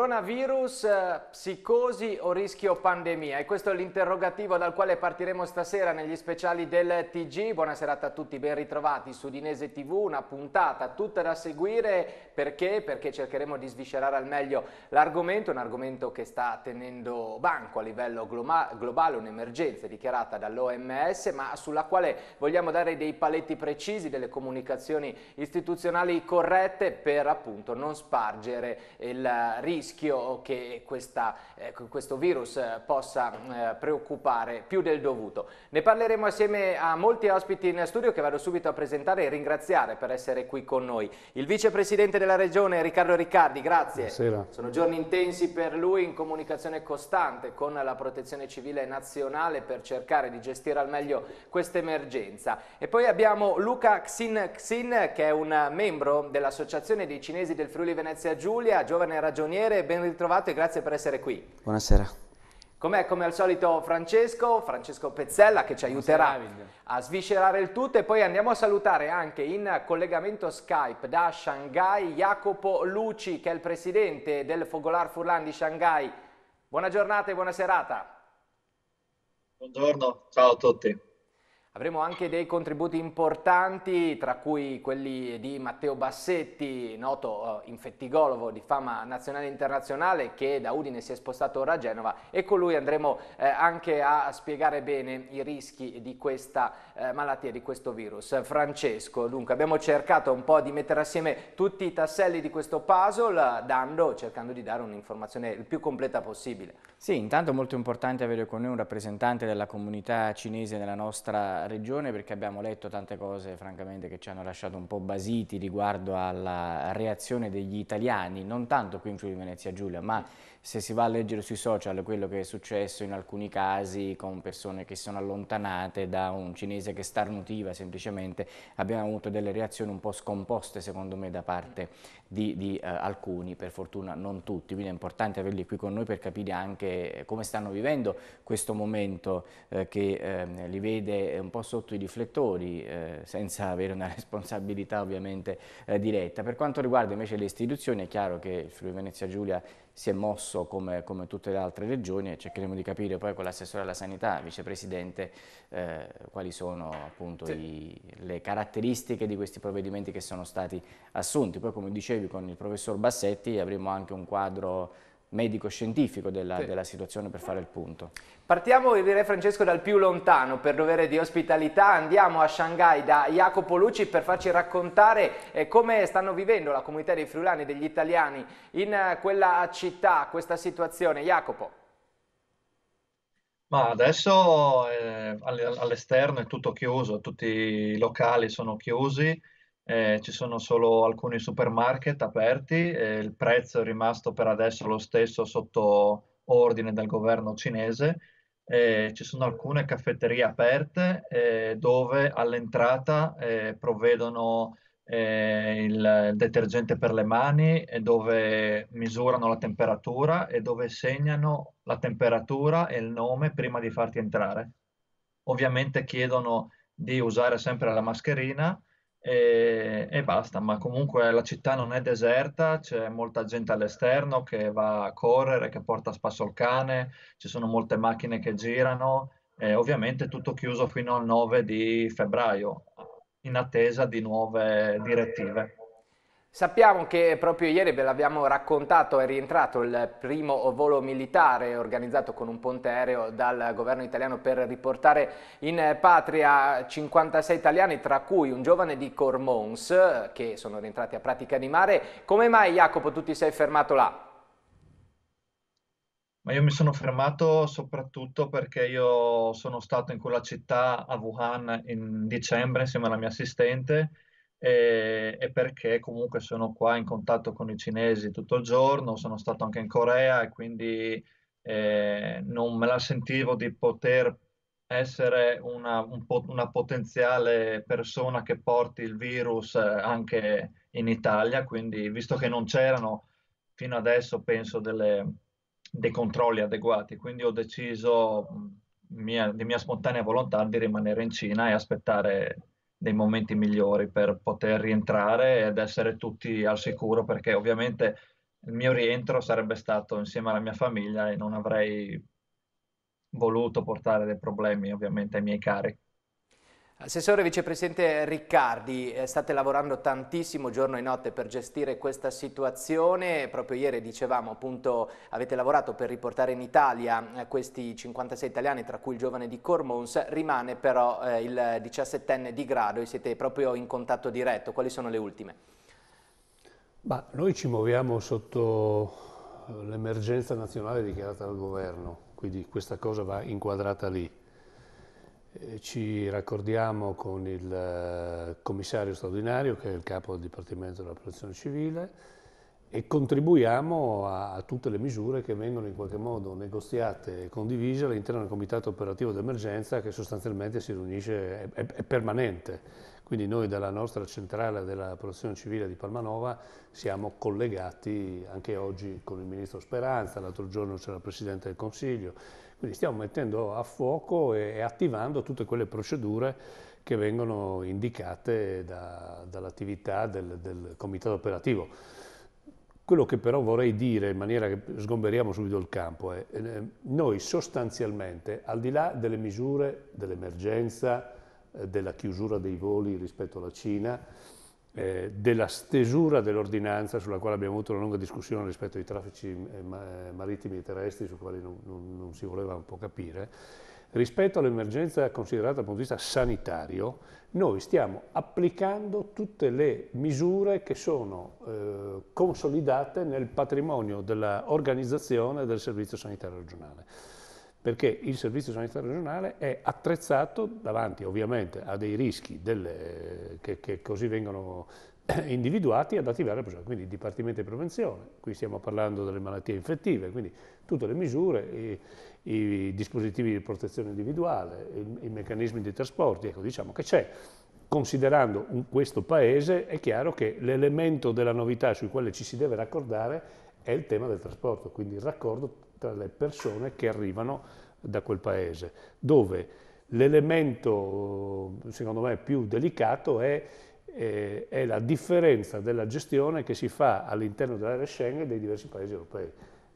Coronavirus, eh, psicosi o rischio pandemia? E questo è l'interrogativo dal quale partiremo stasera negli speciali del TG. Buona serata a tutti, ben ritrovati su Dinese TV, una puntata tutta da seguire. Perché? Perché cercheremo di sviscerare al meglio l'argomento, un argomento che sta tenendo banco a livello globale, un'emergenza dichiarata dall'OMS, ma sulla quale vogliamo dare dei paletti precisi, delle comunicazioni istituzionali corrette per appunto non spargere il rischio rischio che questa, eh, questo virus eh, possa eh, preoccupare più del dovuto. Ne parleremo assieme a molti ospiti in studio che vado subito a presentare e ringraziare per essere qui con noi. Il vicepresidente della regione Riccardo Riccardi, grazie. Buonasera. Sono giorni intensi per lui in comunicazione costante con la protezione civile nazionale per cercare di gestire al meglio questa emergenza. E poi abbiamo Luca Xin Xin che è un membro dell'Associazione dei Cinesi del Friuli Venezia Giulia, giovane ragioniere ben ritrovato e grazie per essere qui. Buonasera. Com'è come al solito Francesco, Francesco Pezzella che ci aiuterà a sviscerare il tutto e poi andiamo a salutare anche in collegamento Skype da Shanghai Jacopo Luci che è il presidente del Fogolar Furlan di Shanghai. Buona giornata e buona serata. Buongiorno, ciao a tutti. Avremo anche dei contributi importanti, tra cui quelli di Matteo Bassetti, noto eh, di fama nazionale e internazionale, che da Udine si è spostato ora a Genova e con lui andremo eh, anche a spiegare bene i rischi di questa eh, malattia, di questo virus. Francesco, dunque abbiamo cercato un po' di mettere assieme tutti i tasselli di questo puzzle, dando, cercando di dare un'informazione il più completa possibile. Sì, intanto è molto importante avere con noi un rappresentante della comunità cinese nella nostra Regione perché abbiamo letto tante cose francamente che ci hanno lasciato un po' basiti riguardo alla reazione degli italiani, non tanto qui in Friuli Venezia Giulia, ma se si va a leggere sui social quello che è successo in alcuni casi con persone che sono allontanate da un cinese che starnutiva semplicemente, abbiamo avuto delle reazioni un po' scomposte secondo me da parte di, di eh, alcuni, per fortuna non tutti, quindi è importante averli qui con noi per capire anche come stanno vivendo questo momento eh, che eh, li vede un po' sotto i riflettori, eh, senza avere una responsabilità ovviamente eh, diretta. Per quanto riguarda invece le istituzioni è chiaro che il Friuli Venezia Giulia si è mosso come, come tutte le altre regioni e cercheremo di capire poi con l'assessore alla sanità, vicepresidente, eh, quali sono appunto sì. i, le caratteristiche di questi provvedimenti che sono stati assunti. Poi come dicevi con il professor Bassetti avremo anche un quadro medico-scientifico della, sì. della, situazione per fare il punto. Partiamo, direi Francesco, dal più lontano per dovere di ospitalità. Andiamo a Shanghai da Jacopo Luci per farci raccontare eh, come stanno vivendo la comunità dei friulani e degli italiani in eh, quella città, questa situazione. Jacopo. Ma adesso eh, all'esterno è tutto chiuso, tutti i locali sono chiusi, eh, ci sono solo alcuni supermarket aperti, eh, il prezzo è rimasto per adesso lo stesso sotto ordine del governo cinese, eh, ci sono alcune caffetterie aperte eh, dove all'entrata eh, provvedono eh, il detergente per le mani e dove misurano la temperatura e dove segnano la temperatura e il nome prima di farti entrare. Ovviamente chiedono di usare sempre la mascherina, e, e, basta, ma comunque la città non è deserta, c'è molta gente all'esterno che va a correre, che porta a spasso il cane, ci sono molte macchine che girano, e ovviamente tutto chiuso fino al 9 di febbraio, in attesa di nuove direttive. Sappiamo che proprio ieri ve l'abbiamo raccontato, è rientrato il primo volo militare organizzato con un ponte aereo dal governo italiano per riportare in patria 56 italiani, tra cui un giovane di Cormons, che sono rientrati a pratica di mare. Come mai Jacopo tu ti sei fermato là? Ma io mi sono fermato soprattutto perché io sono stato in quella città a Wuhan in dicembre insieme alla mia assistente e, e, perché comunque sono qua in contatto con i cinesi tutto il giorno, sono stato anche in Corea e quindi eh, non me la sentivo di poter essere una, un po- una, potenziale persona che porti il virus eh, anche in Italia, quindi visto che non c'erano fino adesso penso delle, dei controlli adeguati, quindi ho deciso mia, di mia spontanea volontà di rimanere in Cina e aspettare dei momenti migliori per poter rientrare ed essere tutti al sicuro perché ovviamente il mio rientro sarebbe stato insieme alla mia famiglia e non avrei voluto portare dei problemi ovviamente ai miei cari. Assessore Vicepresidente Riccardi, eh, state lavorando tantissimo giorno e notte per gestire questa situazione, proprio ieri dicevamo appunto avete lavorato per riportare in Italia eh, questi 56 italiani tra cui il giovane di Cormons, rimane però eh, il 17enne di grado e siete proprio in contatto diretto, quali sono le ultime? Ma noi ci muoviamo sotto eh, l'emergenza nazionale dichiarata dal governo, quindi questa cosa va inquadrata lì. Ci raccordiamo con il eh, commissario straordinario che è il capo del Dipartimento della Protezione Civile e contribuiamo a, a tutte le misure che vengono in qualche modo negoziate e condivise all'interno del Comitato Operativo d'Emergenza che sostanzialmente si riunisce, è, è, è permanente. Quindi noi dalla nostra centrale della protezione civile di Palmanova siamo collegati anche oggi con il Ministro Speranza, l'altro giorno c'era il Presidente del Consiglio, quindi stiamo mettendo a fuoco e attivando tutte quelle procedure che vengono indicate da, dall'attività del, del comitato operativo. Quello che però vorrei dire in maniera che sgomberiamo subito il campo è eh, noi sostanzialmente, al di là delle misure dell'emergenza, eh, della chiusura dei voli rispetto alla Cina, eh, della stesura dell'ordinanza sulla quale abbiamo avuto una lunga discussione rispetto ai traffici eh, eh, marittimi e terrestri su quali non, non, non si voleva un po' capire, rispetto all'emergenza considerata dal punto di vista sanitario, noi stiamo applicando tutte le misure che sono eh, consolidate nel patrimonio dell'organizzazione del Servizio Sanitario Regionale perché il servizio sanitario regionale è attrezzato davanti ovviamente a dei rischi delle, che, che, così vengono eh, individuati ad attivare la persona, quindi il Dipartimento di Prevenzione, qui stiamo parlando delle malattie infettive, quindi tutte le misure, i, i dispositivi di protezione individuale, i, i meccanismi di trasporti, ecco diciamo che c'è considerando un, questo paese, è chiaro che l'elemento della novità sui quale ci si deve raccordare è il tema del trasporto, quindi il raccordo tra le persone che arrivano da quel paese, dove l'elemento, secondo me, più delicato è, è, eh, è, la differenza della gestione che si fa all'interno dell'area Schengen dei diversi paesi europei.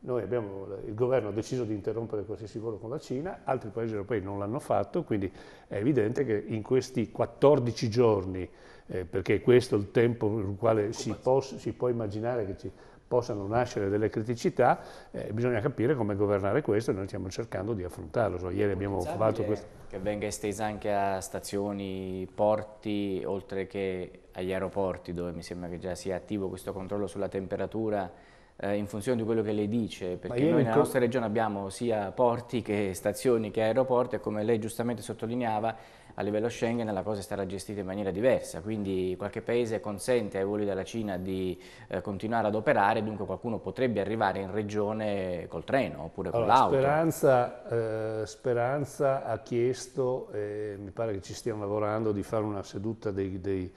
Abbiamo, il governo ha deciso di interrompere qualsiasi volo con la Cina, altri paesi europei non l'hanno fatto, quindi è evidente che in questi 14 giorni, eh, perché questo è il tempo nel quale si, possa, si può immaginare che ci possano nascere delle criticità, eh, bisogna capire come governare questo e noi stiamo cercando di affrontarlo. So, ieri abbiamo fatto questo. Che venga estesa anche a stazioni, porti, oltre che agli aeroporti, dove mi sembra che già sia attivo questo controllo sulla temperatura eh, in funzione di quello che lei dice, perché noi nella nostra regione abbiamo sia porti che stazioni che aeroporti e come lei giustamente sottolineava a livello Schengen la cosa è stata gestita in maniera diversa, quindi qualche paese consente ai voli della Cina di eh, continuare ad operare, dunque qualcuno potrebbe arrivare in regione col treno oppure con l'auto. Speranza, eh, Speranza, ha chiesto, eh, mi pare che ci stiamo lavorando, di fare una seduta dei, dei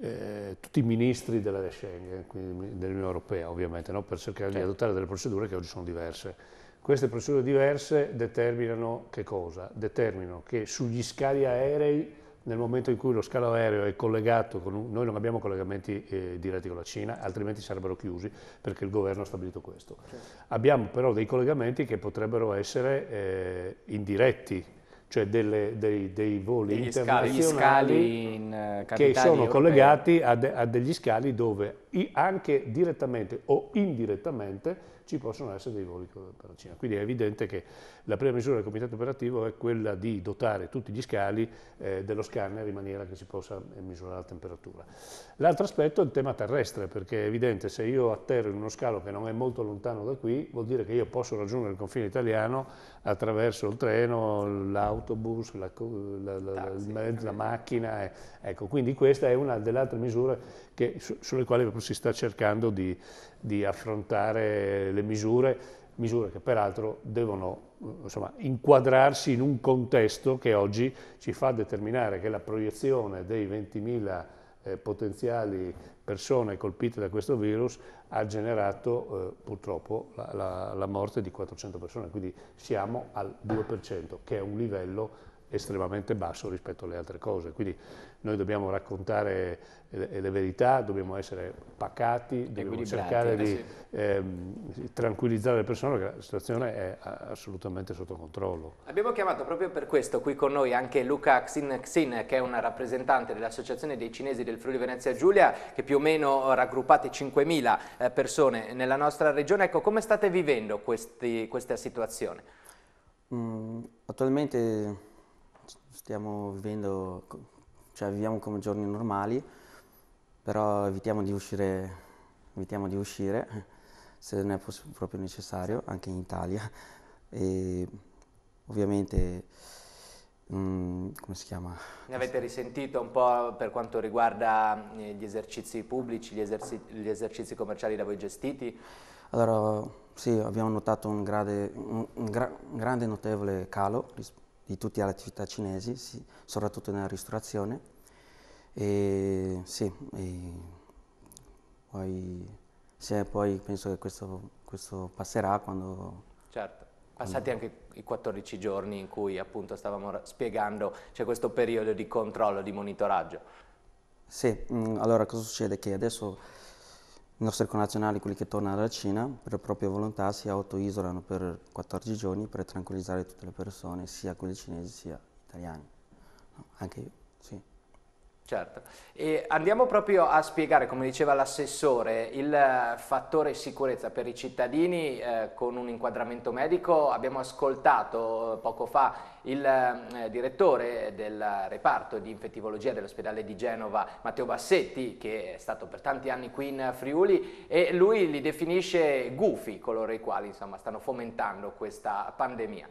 eh, tutti i ministri della Schengen, dell'Unione Europea ovviamente, no? per cercare certo. di adottare delle procedure che oggi sono diverse. Queste procedure diverse determinano che cosa? Determinano che sugli scali aerei, nel momento in cui lo scalo aereo è collegato, con un, noi non abbiamo collegamenti eh, diretti con la Cina, altrimenti sarebbero chiusi perché il governo ha stabilito questo. Certo. Abbiamo però dei collegamenti che potrebbero essere eh, indiretti, cioè delle, dei, dei, voli degli internazionali in eh, che sono europee. collegati a, de, a degli scali dove anche direttamente o indirettamente ci possono essere dei voli per la Cina. Quindi è evidente che la prima misura del comitato operativo è quella di dotare tutti gli scali eh, dello scanner in maniera che si possa eh, misurare la temperatura. L'altro aspetto è il tema terrestre, perché è evidente se io atterro in uno scalo che non è molto lontano da qui, vuol dire che io posso raggiungere il confine italiano attraverso il treno, l'autobus, la, la, la, Taxi, il mezzo, la macchina. Eh, ecco, quindi questa è una delle altre misure che, su, sulle quali si sta cercando di, di affrontare le misure, misure che peraltro devono insomma, inquadrarsi in un contesto che oggi ci fa determinare che la proiezione dei 20.000 eh, potenziali persone colpite da questo virus ha generato eh, purtroppo la, la, la, morte di 400 persone, quindi siamo al 2%, che è un livello estremamente basso rispetto alle altre cose. Quindi noi dobbiamo raccontare eh, le, le verità, dobbiamo essere pacati, dobbiamo cercare di eh, ehm, tranquillizzare le persone perché la situazione è assolutamente sotto controllo. Abbiamo chiamato proprio per questo qui con noi anche Luca Xin Xin che è una rappresentante dell'Associazione dei Cinesi del Friuli Venezia Giulia che più o meno raggruppate 5.000 eh, persone nella nostra regione. Ecco, come state vivendo questi, questa situazione? Mm, attualmente stiamo vivendo cioè viviamo come giorni normali, però evitiamo di uscire, evitiamo di uscire se non è proprio necessario, anche in Italia. E ovviamente, mh, mm, come si chiama? Ne avete risentito un po' per quanto riguarda eh, gli esercizi pubblici, gli esercizi, gli esercizi commerciali da voi gestiti? Allora, sì, abbiamo notato un, grade, un, un, gra, un grande notevole calo rispetto di tutte le attività cinesi, sì, soprattutto nella ristorazione. E, sì, e poi, sì, poi, penso che questo, questo passerà quando... Certo. Passati anche i 14 giorni in cui appunto stavamo spiegando c'è questo periodo di controllo, di monitoraggio. Sì, mm, allora cosa succede? Che adesso i nostri connazionali, quelli che tornano dalla Cina, per propria volontà si auto-isolano per 14 giorni per tranquillizzare tutte le persone, sia quelle cinesi sia italiani. No, anche io, sì. Certo, e andiamo proprio a spiegare, come diceva l'assessore, il fattore sicurezza per i cittadini eh, con un inquadramento medico. Abbiamo ascoltato eh, poco fa il eh, direttore del reparto di infettivologia dell'ospedale di Genova, Matteo Bassetti, che è stato per tanti anni qui in Friuli e lui li definisce gufi coloro i quali insomma, stanno fomentando questa pandemia.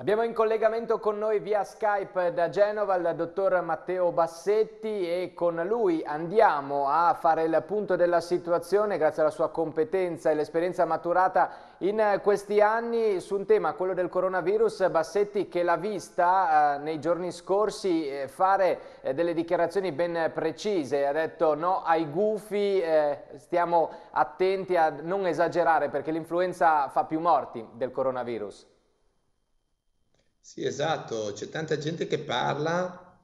Abbiamo in collegamento con noi via Skype da Genova il dottor Matteo Bassetti e con lui andiamo a fare il punto della situazione grazie alla sua competenza e l'esperienza maturata in eh, questi anni su un tema, quello del coronavirus. Bassetti che l'ha vista eh, nei giorni scorsi eh, fare eh, delle dichiarazioni ben precise, ha detto no ai gufi, eh, stiamo attenti a non esagerare perché l'influenza fa più morti del coronavirus. Sì, esatto, c'è tanta gente che parla,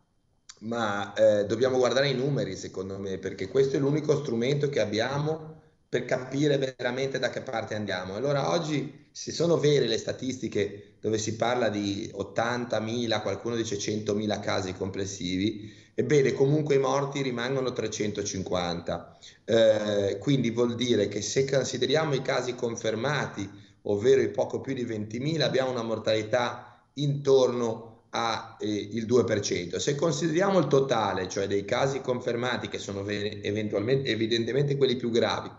ma eh, dobbiamo guardare i numeri, secondo me, perché questo è l'unico strumento che abbiamo per capire veramente da che parte andiamo. Allora oggi, se sono vere le statistiche dove si parla di 80.000, qualcuno dice 100.000 casi complessivi, ebbene comunque i morti rimangono 350. Eh, quindi vuol dire che se consideriamo i casi confermati, ovvero i poco più di 20.000, abbiamo una mortalità intorno al eh, 2%. Se consideriamo il totale, cioè dei casi confermati, che sono evidentemente quelli più gravi,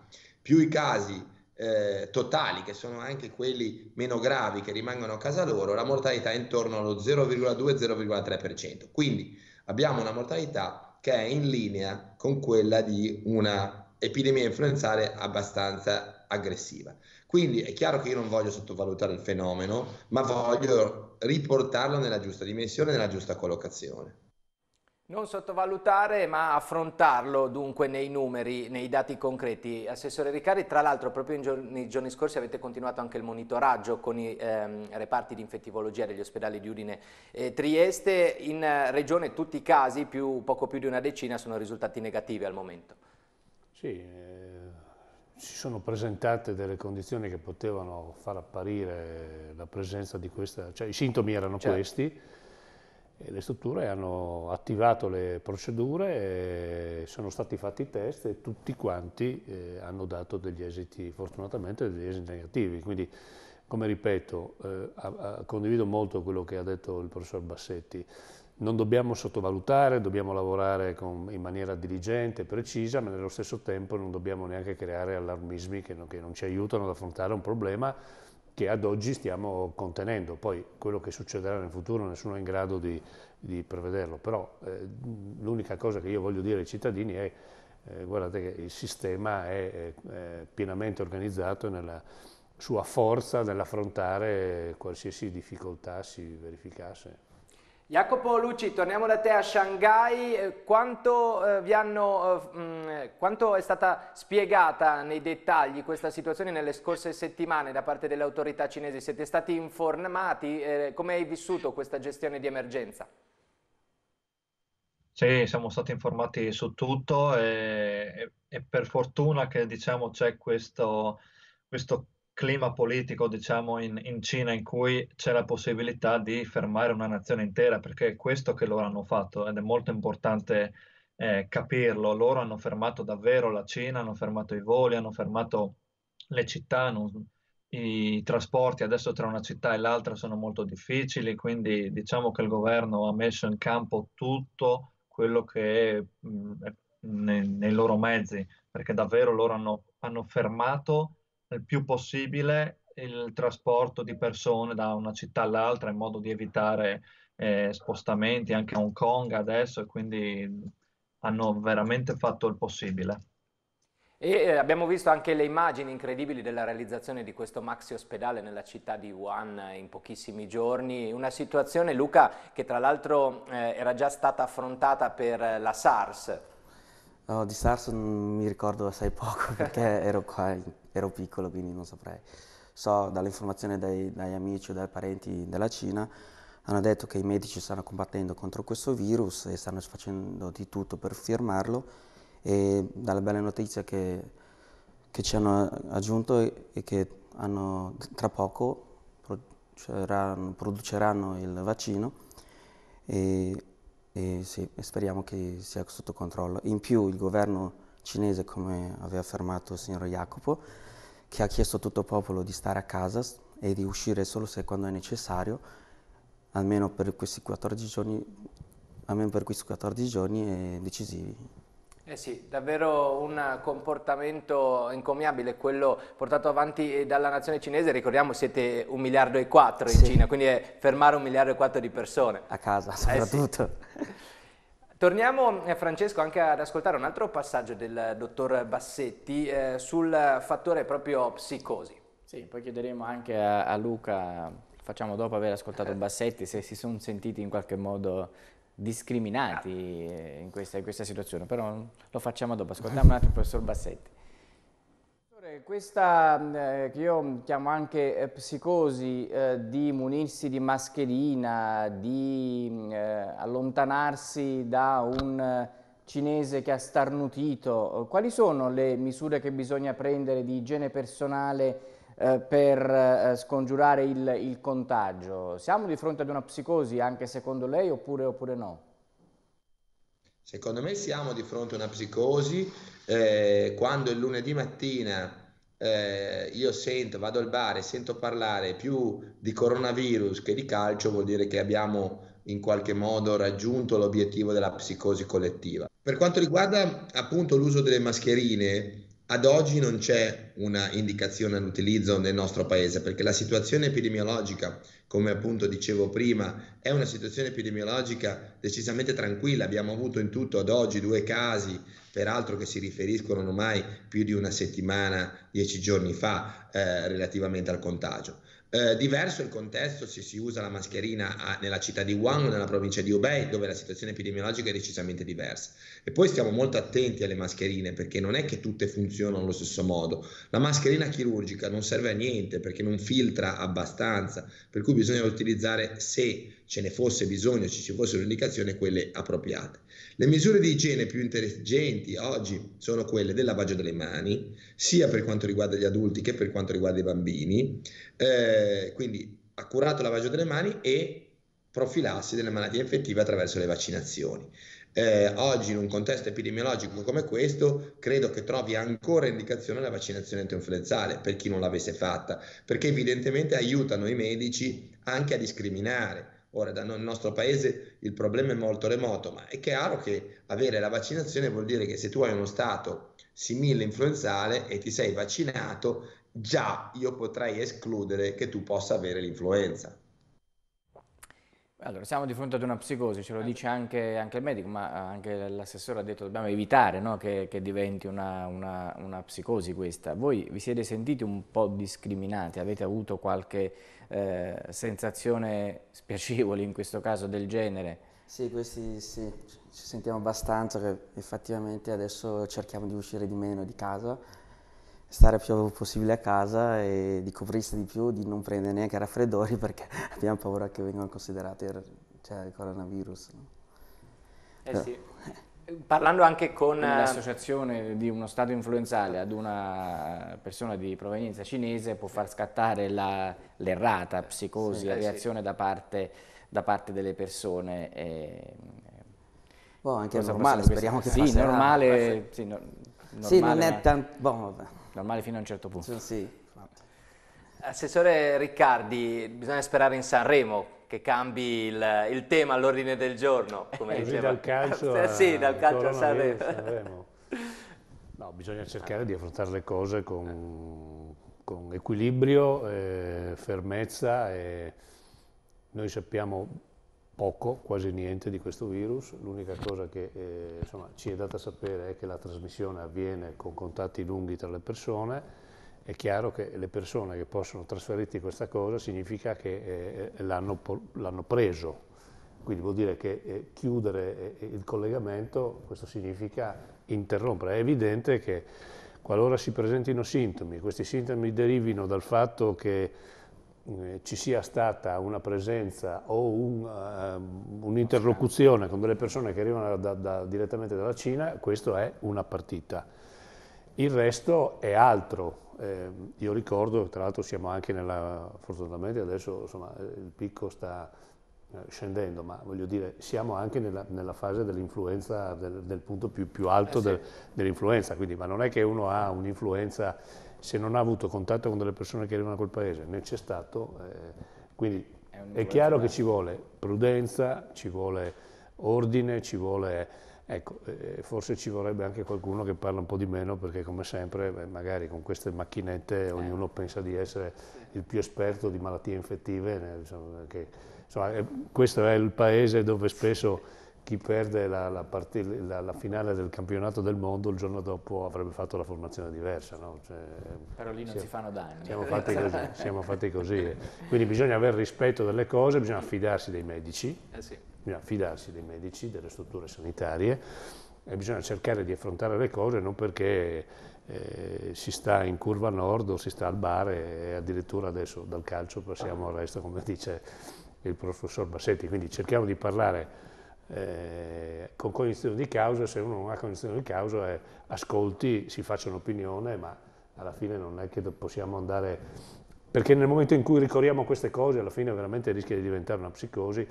più i casi eh, totali, che sono anche quelli meno gravi che rimangono a casa loro, la mortalità è intorno allo 0,2-0,3%. Quindi abbiamo una mortalità che è in linea con quella di una epidemia influenzale abbastanza aggressiva. Quindi è chiaro che io non voglio sottovalutare il fenomeno, ma voglio riportarlo nella giusta dimensione, nella giusta collocazione. Non sottovalutare ma affrontarlo dunque nei numeri, nei dati concreti. Assessore Riccari, tra l'altro proprio giorni, nei giorni scorsi avete continuato anche il monitoraggio con i ehm, reparti di infettivologia degli ospedali di Udine e Trieste. In regione tutti i casi, più, poco più di una decina, sono risultati negativi al momento. Sì, eh si sono presentate delle condizioni che potevano far apparire la presenza di questa, cioè i sintomi erano certo. questi, e le strutture hanno attivato le procedure, sono stati fatti i test e tutti quanti eh, hanno dato degli esiti, fortunatamente degli esiti negativi. Quindi, come ripeto, eh, a, a, condivido molto quello che ha detto il professor Bassetti. Non dobbiamo sottovalutare, dobbiamo lavorare con, in maniera diligente e precisa, ma nello stesso tempo non dobbiamo neanche creare allarmismi che non, che non ci aiutano ad affrontare un problema che ad oggi stiamo contenendo. Poi quello che succederà nel futuro nessuno è in grado di, di prevederlo, però eh, l'unica cosa che io voglio dire ai cittadini è eh, guardate che il sistema è, è, è pienamente organizzato nella sua forza nell'affrontare qualsiasi difficoltà si verificasse. Jacopo Lucci, torniamo da te a Shanghai, eh, quanto, eh, hanno, eh, mh, mm, eh, quanto è stata spiegata nei dettagli questa situazione nelle scorse settimane da parte delle autorità cinesi? Siete stati informati? Eh, come hai vissuto questa gestione di emergenza? Sì, siamo stati informati su tutto e, e per fortuna che diciamo, c'è questo, questo clima politico, diciamo, in, in, Cina in cui c'è la possibilità di fermare una nazione intera, perché è questo che loro hanno fatto ed è molto importante eh, capirlo. Loro hanno fermato davvero la Cina, hanno fermato i voli, hanno fermato le città, non, i trasporti adesso tra una città e l'altra sono molto difficili, quindi diciamo che il governo ha messo in campo tutto quello che è mh, mm, nei, nei loro mezzi, perché davvero loro hanno, hanno fermato il più possibile il trasporto di persone da una città all'altra in modo di evitare eh, spostamenti anche a Hong Kong adesso e quindi hanno veramente fatto il possibile. E eh, abbiamo visto anche le immagini incredibili della realizzazione di questo maxi ospedale nella città di Wuhan in pochissimi giorni, una situazione Luca che tra l'altro eh, era già stata affrontata per la SARS. No, di SARS mi ricordo assai poco perché ero qua ero piccolo quindi non saprei. So dalle informazioni dai, dai amici o dai parenti della Cina, hanno detto che i medici stanno combattendo contro questo virus e stanno facendo di tutto per fermarlo e dalla bella notizia che, che ci hanno aggiunto è che hanno, tra poco produceranno, produceranno il vaccino e, e sì, speriamo che sia sotto controllo. In più il governo cinese, come aveva affermato il signor Jacopo, che ha chiesto a tutto il popolo di stare a casa e di uscire solo se quando è necessario, almeno per questi 14 giorni, almeno per questi 14 giorni decisivi. Eh sì, davvero un comportamento encomiabile quello portato avanti dalla nazione cinese, ricordiamo siete un miliardo e quattro in sì. Cina, quindi è fermare un miliardo e quattro di persone. A casa soprattutto. Eh sì. Torniamo, eh, Francesco, anche ad ascoltare un altro passaggio del eh, dottor Bassetti eh, sul fattore proprio psicosi. Sì, poi chiederemo anche a, a Luca, facciamo dopo aver ascoltato eh. Bassetti, se si sono sentiti in qualche modo discriminati ah. in questa, in questa situazione, però lo facciamo dopo. Ascoltiamo un attimo il professor Bassetti. Questa mm, eh, che io chiamo anche eh, psicosi eh, di munirsi di mascherina, di mm, eh, allontanarsi da un cinese che ha starnutito, quali sono le misure che bisogna prendere di igiene personale per scongiurare il, il, contagio? Siamo di fronte ad una psicosi anche secondo lei oppure, oppure no? Secondo me siamo di fronte a una psicosi eh, quando il lunedì mattina eh, io sento, vado al bar e sento parlare più di coronavirus che di calcio, vuol dire che abbiamo in qualche modo raggiunto l'obiettivo della psicosi collettiva. Per quanto riguarda appunto l'uso delle mascherine, ad oggi non c'è una indicazione all'utilizzo nel nostro paese perché la situazione epidemiologica, come appunto dicevo prima, è una situazione epidemiologica decisamente tranquilla. Abbiamo avuto in tutto ad oggi due casi peraltro che si riferiscono ormai più di una settimana, dieci giorni fa, eh, relativamente al contagio. Eh, diverso il contesto se si usa la mascherina a, nella città di Wuhan o nella provincia di Hubei, dove la situazione epidemiologica è decisamente diversa. E poi stiamo molto attenti alle mascherine perché non è che tutte funzionano allo stesso modo. La mascherina chirurgica non serve a niente perché non filtra abbastanza, per cui bisogna utilizzare se ce ne fosse bisogno, ci ci fossero indicazioni, quelle appropriate. Le misure di igiene più intelligenti oggi sono quelle del lavaggio delle mani, sia per quanto riguarda gli adulti che per quanto riguarda i bambini, eh, quindi accurato lavaggio delle mani e profilassi delle malattie infettive attraverso le vaccinazioni. Eh, oggi in un contesto epidemiologico come questo credo che trovi ancora indicazione la vaccinazione antinfluenzale per chi non l'avesse fatta, perché evidentemente aiutano i medici anche a discriminare Ora, da nel nostro paese il problema è molto remoto, ma è chiaro che avere la vaccinazione vuol dire che se tu hai uno stato simile influenzale e ti sei vaccinato, già io potrei escludere che tu possa avere l'influenza. Allora, siamo di fronte ad una psicosi, ce lo certo. dice anche, anche il medico, ma eh, anche l'assessore ha detto che dobbiamo evitare no, che, che, diventi una, una, una, psicosi questa. Voi vi siete sentiti un po' discriminati? Avete avuto qualche eh, sensazione spiacevole in questo caso del genere? Sì, questi sì, ci sentiamo abbastanza, che effettivamente adesso cerchiamo di uscire di meno di casa stare più possibile a casa e di coprirsi di più, di non prendere neanche raffreddori perché abbiamo paura che vengano considerati er, cioè, il coronavirus. No? Eh Però, sì. Parlando anche con... Eh, l'associazione di uno stato influenzale ad una persona di provenienza cinese può far scattare l'errata, psicosi, sì, la eh reazione sì. da, parte, da, parte, delle persone. E, boh, anche è normale, speriamo che sì, normale, sì, normale, normale, sì, non è tanto... Boh, normale fino a un certo punto. Sì, Assessore Riccardi, bisogna sperare in Sanremo che cambi il, il tema all'ordine del giorno, come eh, diceva. dal calcio a, sì, dal calcio a Sanremo. Sanremo. No, bisogna ah. cercare di affrontare le cose con, con equilibrio, eh, fermezza. E noi sappiamo poco, quasi niente di questo virus, l'unica cosa che eh, insomma, ci è data a sapere è che la trasmissione avviene con contatti lunghi tra le persone, è chiaro che le persone che possono trasferirti questa cosa significa che eh, l'hanno, preso, quindi vuol dire che eh, chiudere eh, il collegamento, questo significa interrompere, è evidente che qualora si presentino sintomi, questi sintomi derivino dal fatto che eh, ci sia stata una presenza o eh, un'interlocuzione un con delle persone che arrivano da, da, direttamente dalla Cina, questo è una partita. Il resto è altro. Eh, io ricordo, tra l'altro siamo anche nella, fortunatamente adesso insomma, eh, il picco sta scendendo, ma voglio dire, siamo anche nella, nella fase dell'influenza, del, del, punto più, più alto eh sì. del, dell'influenza, quindi ma non è che uno ha un'influenza se non ha avuto contatto con delle persone che arrivano a quel paese, né c'è stato, eh, quindi è, è chiaro che ci vuole prudenza, ci vuole ordine, ci vuole, ecco, eh, forse ci vorrebbe anche qualcuno che parla un po' di meno perché come sempre beh, magari con queste macchinette eh. ognuno pensa di essere il più esperto di malattie infettive, eh, insomma, che, insomma, eh, questo è il paese dove spesso chi perde la, la, parte, la, la, finale del campionato del mondo il giorno dopo avrebbe fatto la formazione diversa. No? Cioè, Però lì non siamo, si fanno danni. Siamo fatti così. siamo fatti così. Quindi bisogna avere rispetto delle cose, bisogna fidarsi dei medici, eh sì. bisogna fidarsi dei medici, delle strutture sanitarie e bisogna cercare di affrontare le cose non perché eh, si sta in curva nord o si sta al bar e addirittura adesso dal calcio passiamo al resto come dice il professor Bassetti. Quindi cerchiamo di parlare eh, con cognizione di causa, se uno non ha cognizione di causa, eh, ascolti, si faccia un'opinione, ma alla fine non è che possiamo andare... Perché nel momento in cui ricorriamo a queste cose, alla fine veramente rischia di diventare una psicosi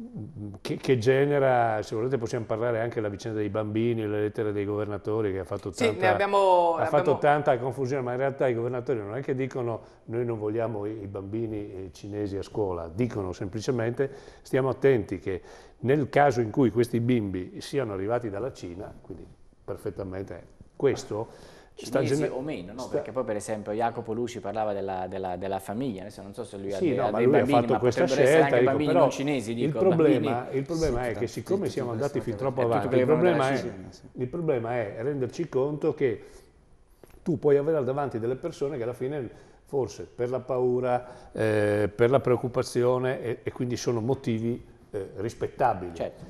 mm, che, che, genera, se volete possiamo parlare anche della vicenda dei bambini, le lettere dei governatori che ha fatto, sì, tanta, abbiamo, ha fatto abbiamo... tanta, confusione, ma in realtà i governatori non è che dicono noi non vogliamo i bambini eh, cinesi a scuola, dicono semplicemente stiamo attenti che nel caso in cui questi bimbi siano arrivati dalla Cina, quindi perfettamente questo... Cinesi sta o meno, no? perché poi per esempio Jacopo Luci parlava della, della, della famiglia, adesso non so se lui sì, ha, no, dei lui bambini, ha fatto questa scelta, anche dico, bambini non cinesi, dico, il problema, il problema sì, è che siccome tutto siamo tutto andati fin troppo avanti, il problema, è, il problema è renderci conto che tu puoi avere davanti delle persone che alla fine forse per la paura, eh, per la preoccupazione e, e quindi sono motivi eh, rispettabili. Certo.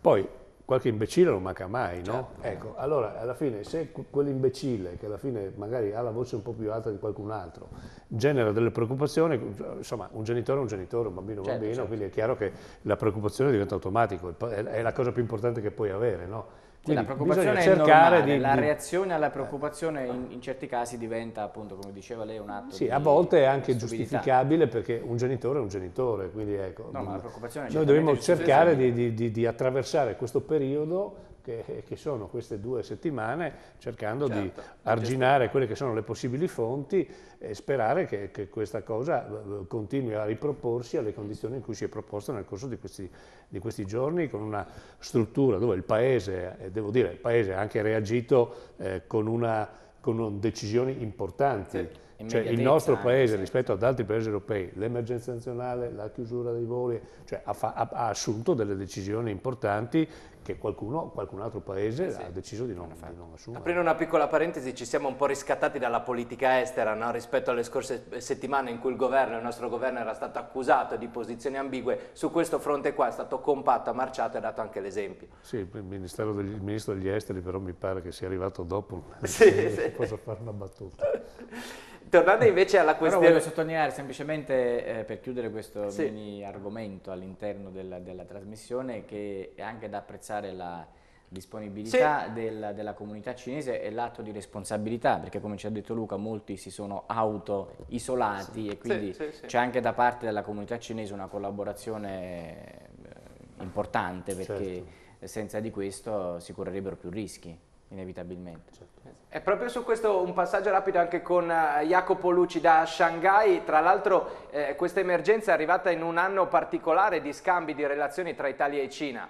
Poi qualche imbecille non manca mai, no? Certo. Ecco, allora alla fine se quell'imbecille che alla fine magari ha la voce un po' più alta di qualcun altro genera delle preoccupazioni, insomma un genitore è un genitore, un bambino è un certo, bambino, certo. quindi è chiaro che la preoccupazione diventa automatica, è la cosa più importante che puoi avere, no? Quindi la preoccupazione è normale, di, la reazione alla eh. preoccupazione in, in, certi casi diventa appunto, come diceva lei, un atto sì, di, a volte è anche giustificabile perché un genitore è un genitore, quindi ecco, no, ma la preoccupazione è noi dobbiamo cercare di, di, di attraversare questo periodo che, che sono queste due settimane, cercando certo, di arginare certo. quelle che sono le possibili fonti e sperare che, che, questa cosa eh, eh, continui a riproporsi alle condizioni in cui si è proposta nel corso di questi, di questi giorni, con una struttura dove il Paese, devo dire, il Paese ha anche reagito eh, con, una, con, decisioni importanti. Sì. Cioè, il nostro paese anche, rispetto ad altri paesi europei, l'emergenza nazionale, la chiusura dei voli, cioè, ha, fa, ha, ha, assunto delle decisioni importanti che qualcuno, qualcun altro paese sì. ha deciso di non, di non, assumere. Aprendo una piccola parentesi, ci siamo un po' riscattati dalla politica estera no? rispetto alle scorse settimane in cui il governo, il nostro governo era stato accusato di posizioni ambigue, su questo fronte qua è stato compatto, ha marciato e ha dato anche l'esempio. Sì, il, degli, il, ministro degli esteri però mi pare che sia arrivato dopo, sì, sì. posso fare una battuta. Tornando invece alla questione... Però voglio sottolineare semplicemente eh, per chiudere questo sì. mini argomento all'interno della, della, trasmissione che è anche da apprezzare la disponibilità sì. della, della, comunità cinese e l'atto di responsabilità perché come ci ha detto Luca molti si sono auto-isolati sì. e quindi c'è anche da parte della comunità cinese una collaborazione eh, importante perché certo. senza di questo si correrebbero più rischi inevitabilmente. Certo. E proprio su questo un passaggio rapido anche con eh, Jacopo Luci da Shanghai, tra l'altro eh, questa emergenza è arrivata in un anno particolare di scambi di relazioni tra Italia e Cina.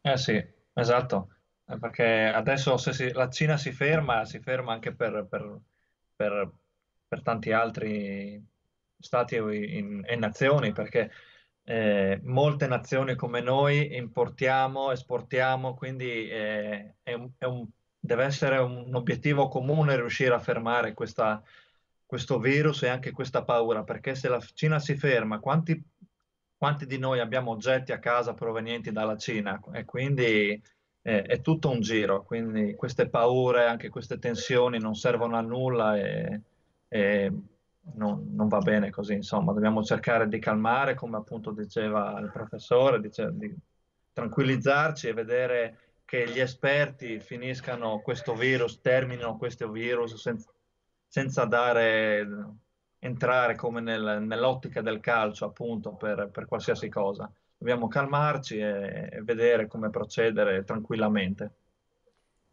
Eh sì, esatto, eh, perché adesso se si, la Cina si ferma, si ferma anche per, per, per, per tanti altri stati e nazioni, perché eh, molte nazioni come noi importiamo, esportiamo, quindi eh, è un, è un, deve essere un obiettivo comune riuscire a fermare questa, questo virus e anche questa paura, perché se la Cina si ferma, quanti, quanti di noi abbiamo oggetti a casa provenienti dalla Cina? E quindi eh, è tutto un giro, quindi queste paure, anche queste tensioni non servono a nulla. E, e non, non, va bene così, insomma, dobbiamo cercare di calmare, come appunto diceva il professore, dice, di tranquillizzarci e vedere che gli esperti finiscano questo virus, terminino questo virus senza, senza dare, entrare come nel, nell'ottica del calcio, appunto, per, per, qualsiasi cosa. Dobbiamo calmarci e, e vedere come procedere tranquillamente.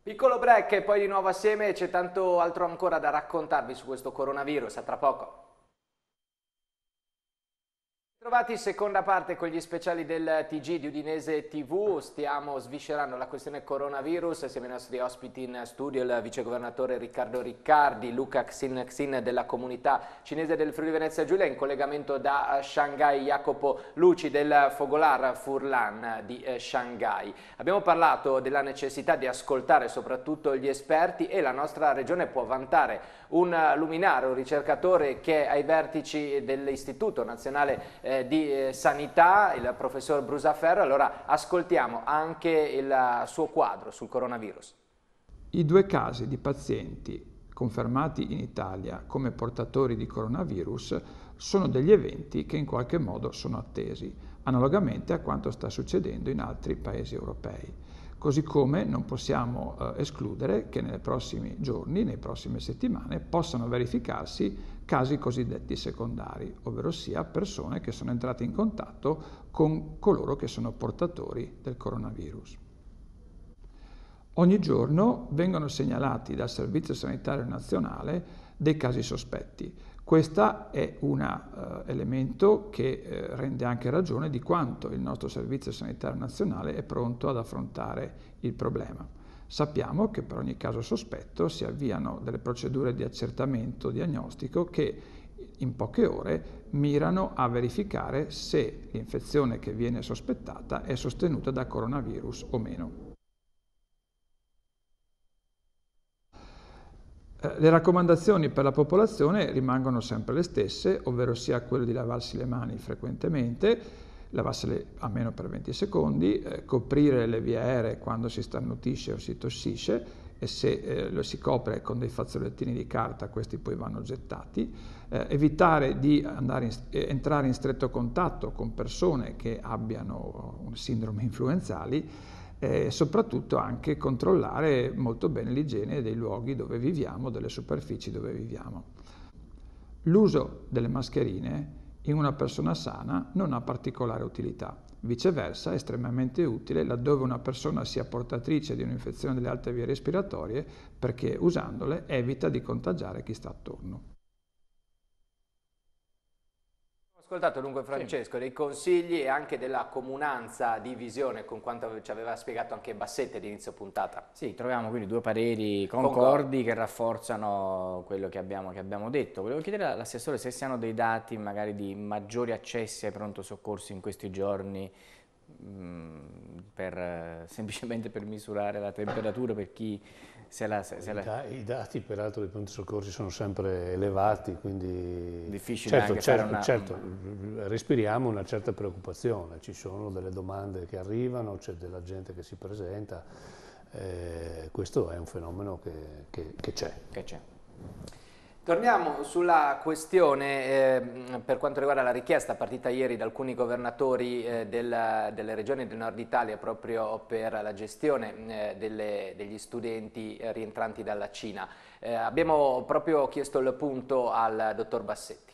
Piccolo break e poi di nuovo assieme c'è tanto altro ancora da raccontarvi su questo coronavirus, a tra poco. Trovati seconda parte con gli speciali del TG di Udinese TV, stiamo sviscerando la questione coronavirus, siamo i nostri ospiti in studio, il vicegovernatore Riccardo Riccardi, Luca Xin Xin della comunità cinese del Friuli Venezia Giulia, in collegamento da Shanghai Jacopo Luci del Fogolar Furlan di eh, Shanghai. Abbiamo parlato della necessità di ascoltare soprattutto gli esperti e la nostra regione può vantare un luminare, un ricercatore che è ai vertici dell'Istituto Nazionale eh, eh, di eh, sanità, il professor Brusaferro, allora ascoltiamo anche il suo quadro sul coronavirus. I due casi di pazienti confermati in Italia come portatori di coronavirus sono degli eventi che in qualche modo sono attesi, analogamente a quanto sta succedendo in altri paesi europei. Così come non possiamo eh, escludere che nei prossimi giorni, nei prossime settimane, possano verificarsi casi cosiddetti secondari, ovvero sia persone che sono entrate in contatto con coloro che sono portatori del coronavirus. Ogni giorno vengono segnalati dal Servizio Sanitario Nazionale dei casi sospetti. Questo è un uh, elemento che uh, rende anche ragione di quanto il nostro Servizio Sanitario Nazionale è pronto ad affrontare il problema. Sappiamo che per ogni caso sospetto si avviano delle procedure di accertamento diagnostico che in poche ore mirano a verificare se l'infezione che viene sospettata è sostenuta da coronavirus o meno. Eh, le raccomandazioni per la popolazione rimangono sempre le stesse, ovvero sia quello di lavarsi le mani frequentemente, lavarsele almeno per 20 secondi, eh, coprire le vie aeree quando si stannutisce o si tossisce e se eh, lo si copre con dei fazzolettini di carta questi poi vanno gettati, eh, evitare di in, eh, entrare in stretto contatto con persone che abbiano sindrome influenzali eh, e soprattutto anche controllare molto bene l'igiene dei luoghi dove viviamo, delle superfici dove viviamo. L'uso delle mascherine in una persona sana non ha particolare utilità. Viceversa, è estremamente utile laddove una persona sia portatrice di un'infezione delle alte vie respiratorie perché usandole evita di contagiare chi sta attorno. ascoltato dunque Francesco sì. dei consigli e anche della comunanza di visione con quanto ci aveva spiegato anche Bassetti all'inizio puntata. Sì, troviamo quindi due pareri concordi Concordo. che rafforzano quello che abbiamo, che abbiamo detto. Volevo chiedere all'assessore se si hanno dei dati magari di maggiori accessi ai pronto soccorsi in questi giorni mh, mm, per, eh, semplicemente per misurare la temperatura per chi se la, se la... I dati peraltro dei pronti soccorsi sono sempre elevati, quindi Difficile certo, certo, una... certo, respiriamo una certa preoccupazione, ci sono delle domande che arrivano, c'è della gente che si presenta, eh, questo è un fenomeno che c'è. Torniamo sulla questione eh, per quanto riguarda la richiesta partita ieri da alcuni governatori eh, della, delle regioni del nord Italia proprio per la gestione eh, delle, degli studenti rientranti dalla Cina. Eh, abbiamo proprio chiesto il punto al dottor Bassetti.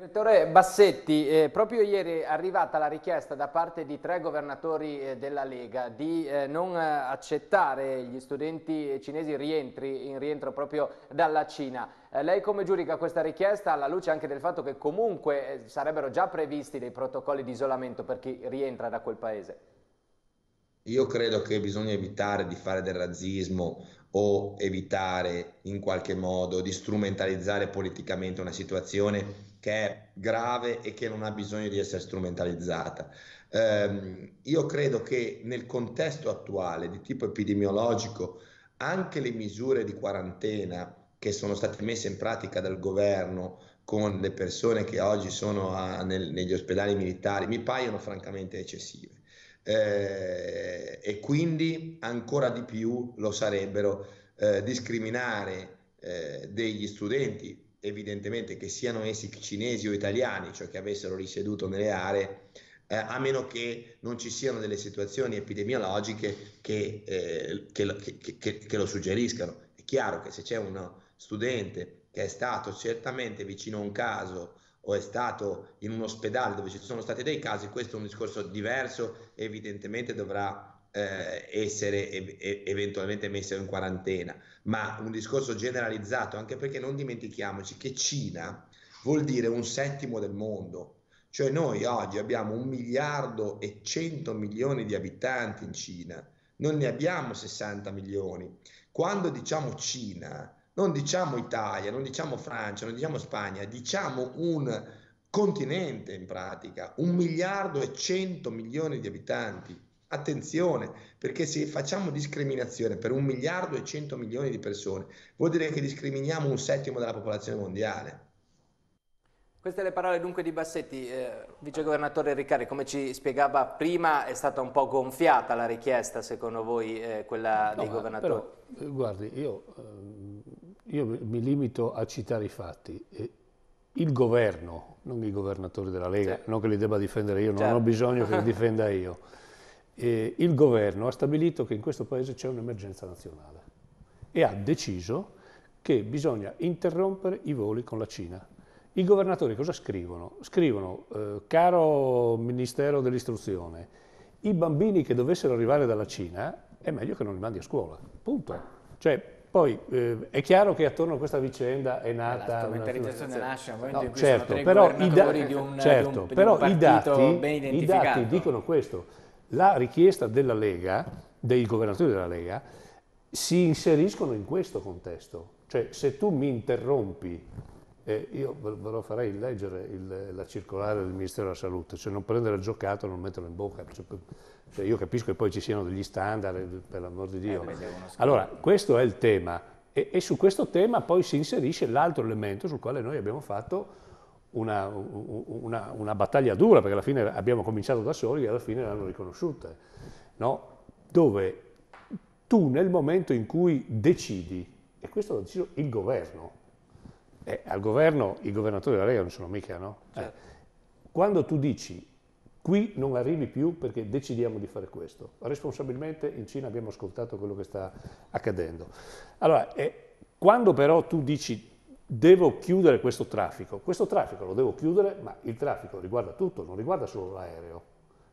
Direttore Bassetti, eh, proprio ieri è arrivata la richiesta da parte di tre governatori eh, della Lega di eh, non eh, accettare gli studenti cinesi rientri, in rientro proprio dalla Cina. Eh, lei come giudica questa richiesta alla luce anche del fatto che comunque eh, sarebbero già previsti dei protocolli di isolamento per chi rientra da quel paese? Io credo che bisogna evitare di fare del razzismo o evitare in qualche modo di strumentalizzare politicamente una situazione che è grave e che non ha bisogno di essere strumentalizzata. Eh, io credo che nel contesto attuale di tipo epidemiologico anche le misure di quarantena che sono state messe in pratica dal governo con le persone che oggi sono a, nel, negli ospedali militari mi paiono francamente eccessive. Eh, e quindi ancora di più lo sarebbero eh, discriminare eh, degli studenti evidentemente che siano essi cinesi o italiani, cioè che avessero risieduto nelle aree, eh, a meno che non ci siano delle situazioni epidemiologiche che, eh, che, che, che, lo suggeriscano. È chiaro che se c'è uno studente che è stato certamente vicino a un caso o è stato in un ospedale dove ci sono stati dei casi, questo è un discorso diverso evidentemente dovrà eh, essere e- eventualmente messo in quarantena, ma un discorso generalizzato, anche perché non dimentichiamoci che Cina vuol dire un settimo del mondo. Cioè noi oggi abbiamo un miliardo e cento milioni di abitanti in Cina, non ne abbiamo 60 milioni. Quando diciamo Cina, non diciamo Italia, non diciamo Francia, non diciamo Spagna, diciamo un continente in pratica, un miliardo e cento milioni di abitanti. Attenzione, perché se facciamo discriminazione per un miliardo e cento milioni di persone, vuol dire che discriminiamo un settimo della popolazione mondiale. Queste le parole dunque di Bassetti, eh, vicegovernatore Riccardi, come ci spiegava prima è stata un po' gonfiata la richiesta secondo voi, eh, quella no, dei governatori? Però, eh, guardi, io, ehm, io, mi limito a citare i fatti. Il governo, non i governatori della Lega, certo. non che li debba difendere io, certo. non ho bisogno che li difenda io eh, il governo ha stabilito che in questo paese c'è un'emergenza nazionale e ha deciso che bisogna interrompere i voli con la Cina. I governatori cosa scrivono? Scrivono, eh, caro Ministero dell'Istruzione, i bambini che dovessero arrivare dalla Cina è meglio che non li mandi a scuola, punto. Cioè, poi eh, è chiaro che attorno a questa vicenda è nata... La strumentalizzazione nasce un momento no, in cui certo, sono tre però i da- di un, certo, di un, di però i dati, i dati dicono questo. La richiesta della Lega, dei governatori della Lega, si inseriscono in questo contesto. Cioè, se tu mi interrompi, eh, io ve lo farei leggere il, la circolare del Ministero della Salute, cioè non prendere il giocato, non metterlo in bocca. Cioè, cioè io capisco che poi ci siano degli standard, eh, per l'amor di Dio. Eh, allora, questo è il tema. E, e su questo tema poi si inserisce l'altro elemento sul quale noi abbiamo fatto una, una, una, battaglia dura, perché alla fine abbiamo cominciato da soli e alla fine l'hanno riconosciuta, no? dove tu nel momento in cui decidi, e questo l'ha deciso il governo, eh, al governo i governatori della Lega non sono mica, no? Cioè, certo. Eh, quando tu dici qui non arrivi più perché decidiamo di fare questo, responsabilmente in Cina abbiamo ascoltato quello che sta accadendo. Allora, eh, quando però tu dici devo chiudere questo traffico. Questo traffico lo devo chiudere, ma il traffico riguarda tutto, non riguarda solo l'aereo.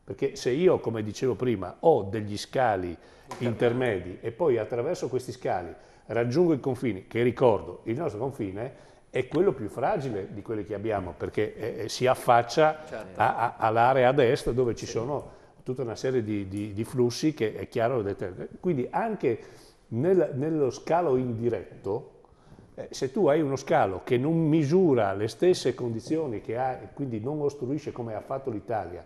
Perché se io, come dicevo prima, ho degli scali intermedi e poi attraverso questi scali raggiungo i confini, che ricordo, il nostro confine è quello più fragile di quelli che abbiamo, perché eh, eh si affaccia certo. all'area ad est dove ci sono tutta una serie di, di, di flussi che è chiaro. Quindi anche nel, nello scalo indiretto, eh, se tu hai uno scalo che non misura le stesse condizioni che ha, e quindi non ostruisce come ha fatto l'Italia,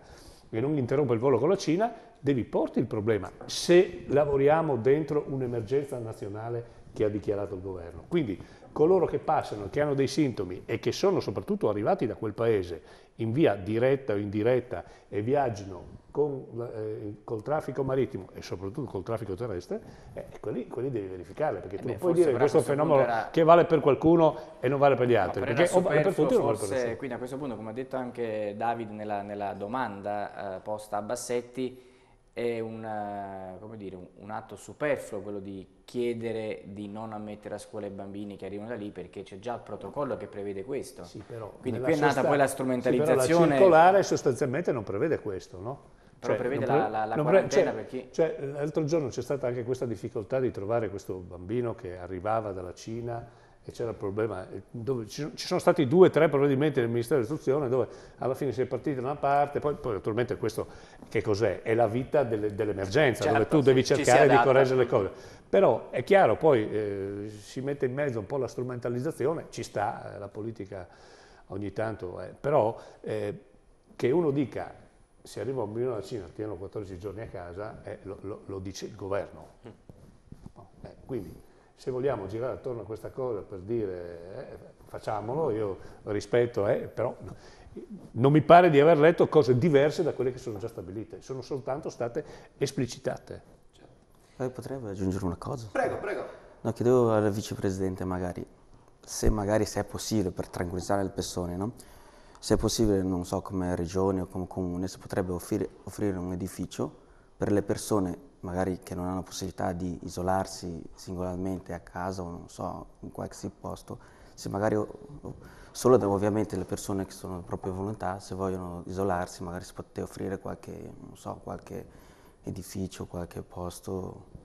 e non interrompe il volo con la Cina, devi porti il problema se lavoriamo dentro un'emergenza nazionale che ha dichiarato il governo. Quindi coloro che passano, che hanno dei sintomi e che sono soprattutto arrivati da quel paese in via diretta o indiretta e viaggiano con, eh, col traffico marittimo e soprattutto col traffico terrestre, eh, quelli, quelli, devi verificarli, perché eh tu eh beh, puoi dire che questo è un fenomeno era... che vale per qualcuno e non vale per gli altri, no, perché o vale per tutti o non vale per nessuno. Quindi a questo punto, come ha detto anche David nella, nella domanda eh, posta a Bassetti, è un, eh, dire, un, atto superfluo quello di chiedere di non ammettere a scuola i bambini che arrivano da lì perché c'è già il protocollo che prevede questo. Sì, però, Quindi qui è nata poi la strumentalizzazione. Sì, però la circolare sostanzialmente non prevede questo, no? Però cioè, prevede la, la, la quarantena pre- cioè, per Cioè, l'altro giorno c'è stata anche questa difficoltà di trovare questo bambino che arrivava dalla Cina e c'era il problema, eh, dove, ci, sono stati due o tre provvedimenti nel Ministero dell'Istruzione dove alla fine si è partiti da una parte, poi, poi naturalmente questo che cos'è? È la vita delle, dell'emergenza, certo, dove tu certo, devi cercare di correggere le cose. Però è chiaro, poi eh, si mette in mezzo un po' la strumentalizzazione, ci sta eh, la politica ogni tanto, eh, però che uno dica se arriva un bambino dalla Cina, tienilo 14 giorni a casa, eh, lo, lo, lo, dice il governo. Eh, quindi se vogliamo girare attorno a questa cosa per dire eh, facciamolo, io rispetto, eh, però non mi pare di aver letto cose diverse da quelle che sono già stabilite, sono soltanto state esplicitate. Certo. Eh, Potrebbe aggiungere una cosa? Prego, prego. No, chiedevo al vicepresidente magari, se magari se è possibile per tranquillizzare le persone, no? se possibile, non so come regione o come comune, si potrebbe offrire, offrire un edificio per le persone magari che non hanno possibilità di isolarsi singolarmente a casa o non so, in qualsiasi posto, se magari solo ovviamente le persone che sono di propria volontà, se vogliono isolarsi magari si potrebbe offrire qualche, so, qualche edificio, qualche posto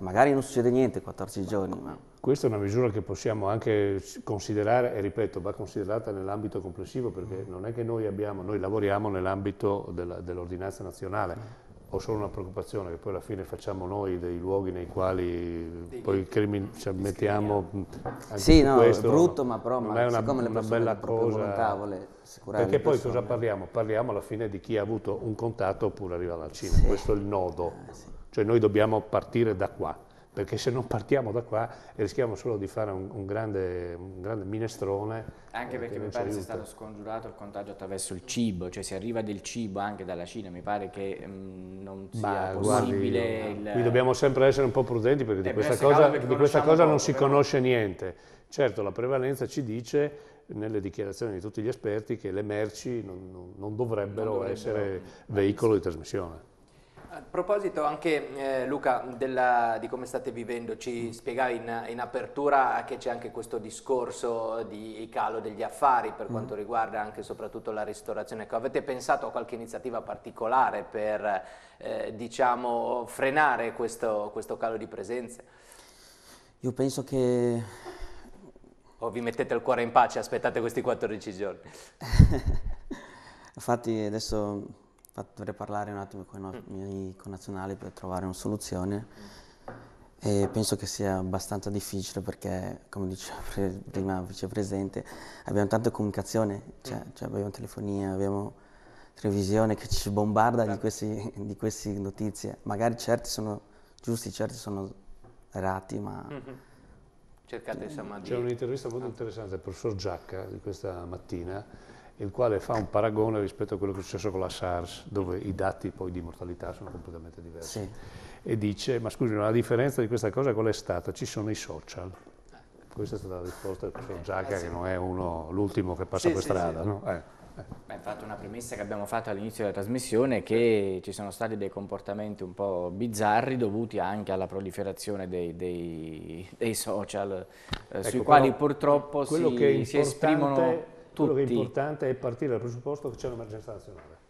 magari non succede niente 14 giorni. Ma... Questa è una misura che possiamo anche considerare, e ripeto, va considerata nell'ambito complessivo perché mm. non è che noi abbiamo, noi lavoriamo nell'ambito dell'ordinanza dell nazionale. Mm. Ho solo una preoccupazione che poi alla fine facciamo noi dei luoghi nei quali Dì, poi ci cioè, mettiamo Sì, no, questo, è brutto, ma però ma è una, una bella cosa. Vuole perché poi cosa parliamo? Parliamo alla fine di chi ha avuto un contatto oppure arriva dalla Cina, sì. questo è il nodo. Eh, sì. Cioè noi dobbiamo partire da qua, perché se non partiamo da qua rischiamo solo di fare un, un, grande, un grande, minestrone. Anche eh, perché mi pare sia stato scongiurato il contagio attraverso il cibo, cioè se arriva del cibo anche dalla Cina mi pare che mh, mm, non sia bah, possibile... Guardi, il... Qui dobbiamo sempre essere un po' prudenti perché di eh, questa cosa, di questa cosa non si conosce niente. Certo la prevalenza ci dice nelle dichiarazioni di tutti gli esperti che le merci non, non, non, dovrebbero, non dovrebbero essere veicolo di trasmissione. A proposito anche eh, Luca della, di come state vivendo, ci spiegavi in, in apertura che c'è anche questo discorso di calo degli affari per mm. quanto mm. riguarda anche e soprattutto la ristorazione. Ecco, avete pensato a qualche iniziativa particolare per eh, diciamo, frenare questo, questo calo di presenze? Io penso che o vi mettete il cuore in pace, aspettate questi 14 giorni. Infatti adesso dovrei parlare un attimo con mm. i miei connazionali per trovare una soluzione e penso che sia abbastanza difficile perché, come diceva prima il vicepresidente, abbiamo tanta comunicazione, cioè, mm. cioè abbiamo telefonia, abbiamo televisione che ci bombarda di, certo. questi, di queste notizie. Magari certi sono giusti, certi sono errati, ma... Mm-hmm. Cercate insomma di... C'è un'intervista molto ah. interessante del professor Giacca di questa mattina il quale fa un paragone rispetto a quello che è successo con la SARS, dove i dati poi di mortalità sono completamente diversi. Sì. E dice, ma scusi, ma la differenza di questa cosa qual è stata? Ci sono i social. Questa è stata la risposta del professor Giacca, eh, sì. che non è l'ultimo che passa sì, per strada. No? Eh, eh. Beh, infatti una premessa che abbiamo fatto all'inizio della trasmissione è che ci sono stati dei comportamenti un po' bizzarri dovuti anche alla proliferazione dei, dei, dei social eh, ecco, sui quali purtroppo si, si esprimono tutti. Quello che è importante è partire dal presupposto che c'è un'emergenza nazionale.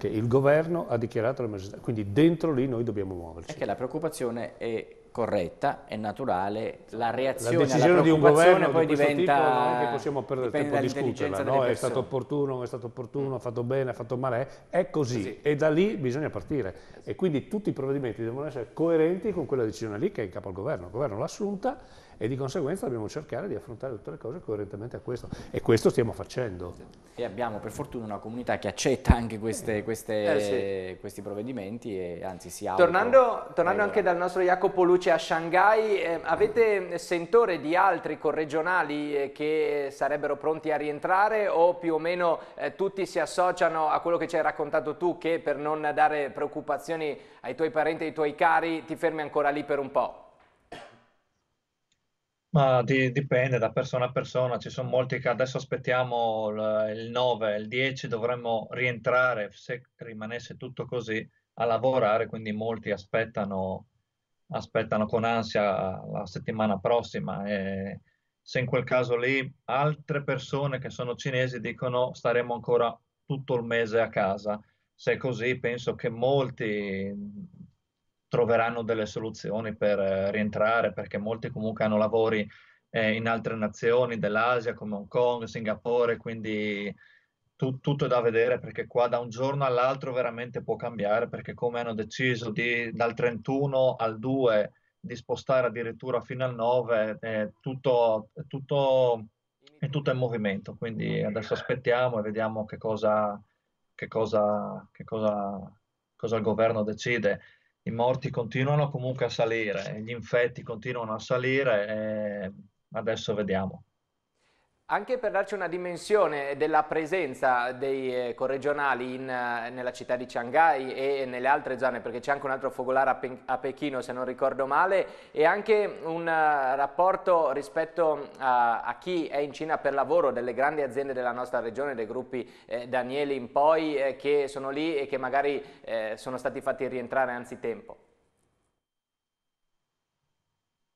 Che il governo ha dichiarato l'emergenza, quindi dentro lì noi dobbiamo muoverci. È che la preoccupazione è corretta, è naturale, la reazione la decisione di un governo poi di diventa... Tipo, non possiamo perdere tempo a discuterla, no? è stato opportuno, non è stato opportuno, ha fatto bene, ha fatto male, è così sì. e da lì bisogna partire eh, e quindi tutti i provvedimenti devono essere coerenti con quella decisione lì che è in capo al governo, il governo l'ha assunta e di conseguenza dobbiamo cercare di affrontare tutte le cose coerentemente a questo e questo stiamo facendo. E abbiamo per fortuna una comunità che accetta anche queste, eh. queste, eh, sì. questi provvedimenti e anzi si auto. Tornando, tornando anche dal nostro Jacopo Luce a Shanghai, eh, avete sentore di altri corregionali eh, che sarebbero pronti a rientrare o più o meno eh, tutti si associano a quello che ci hai raccontato tu che per non dare preoccupazioni ai tuoi parenti e ai tuoi cari ti fermi ancora lì per un po'? Ma di- dipende da persona a persona, ci sono molti che adesso aspettiamo l- il 9, il 10 dovremmo rientrare, se rimanesse tutto così, a lavorare, quindi molti aspettano, aspettano con ansia la settimana prossima e se in quel caso lì altre persone che sono cinesi dicono staremo ancora tutto il mese a casa, se è così penso che molti troveranno delle soluzioni per eh, rientrare perché molti comunque hanno lavori eh, in altre nazioni dell'Asia come Hong Kong, Singapore, quindi tu, tutto è da vedere perché qua da un giorno all'altro veramente può cambiare perché come hanno deciso di, dal 31 al 2 di spostare addirittura fino al 9, eh, tutto, tutto, è tutto in movimento, quindi adesso aspettiamo e vediamo che cosa, che cosa, che cosa, cosa il governo decide i morti continuano comunque a salire, gli infetti continuano a salire e eh, adesso vediamo. Anche per darci una dimensione della presenza dei eh, corregionali in, eh, nella città di Shanghai e nelle altre zone, perché c'è anche un altro focolare a, Pe a, Pechino se non ricordo male, e anche un eh, rapporto rispetto a, a, chi è in Cina per lavoro, delle grandi aziende della nostra regione, dei gruppi eh, Danieli in poi, eh, che sono lì e che magari eh, sono stati fatti rientrare anzitempo.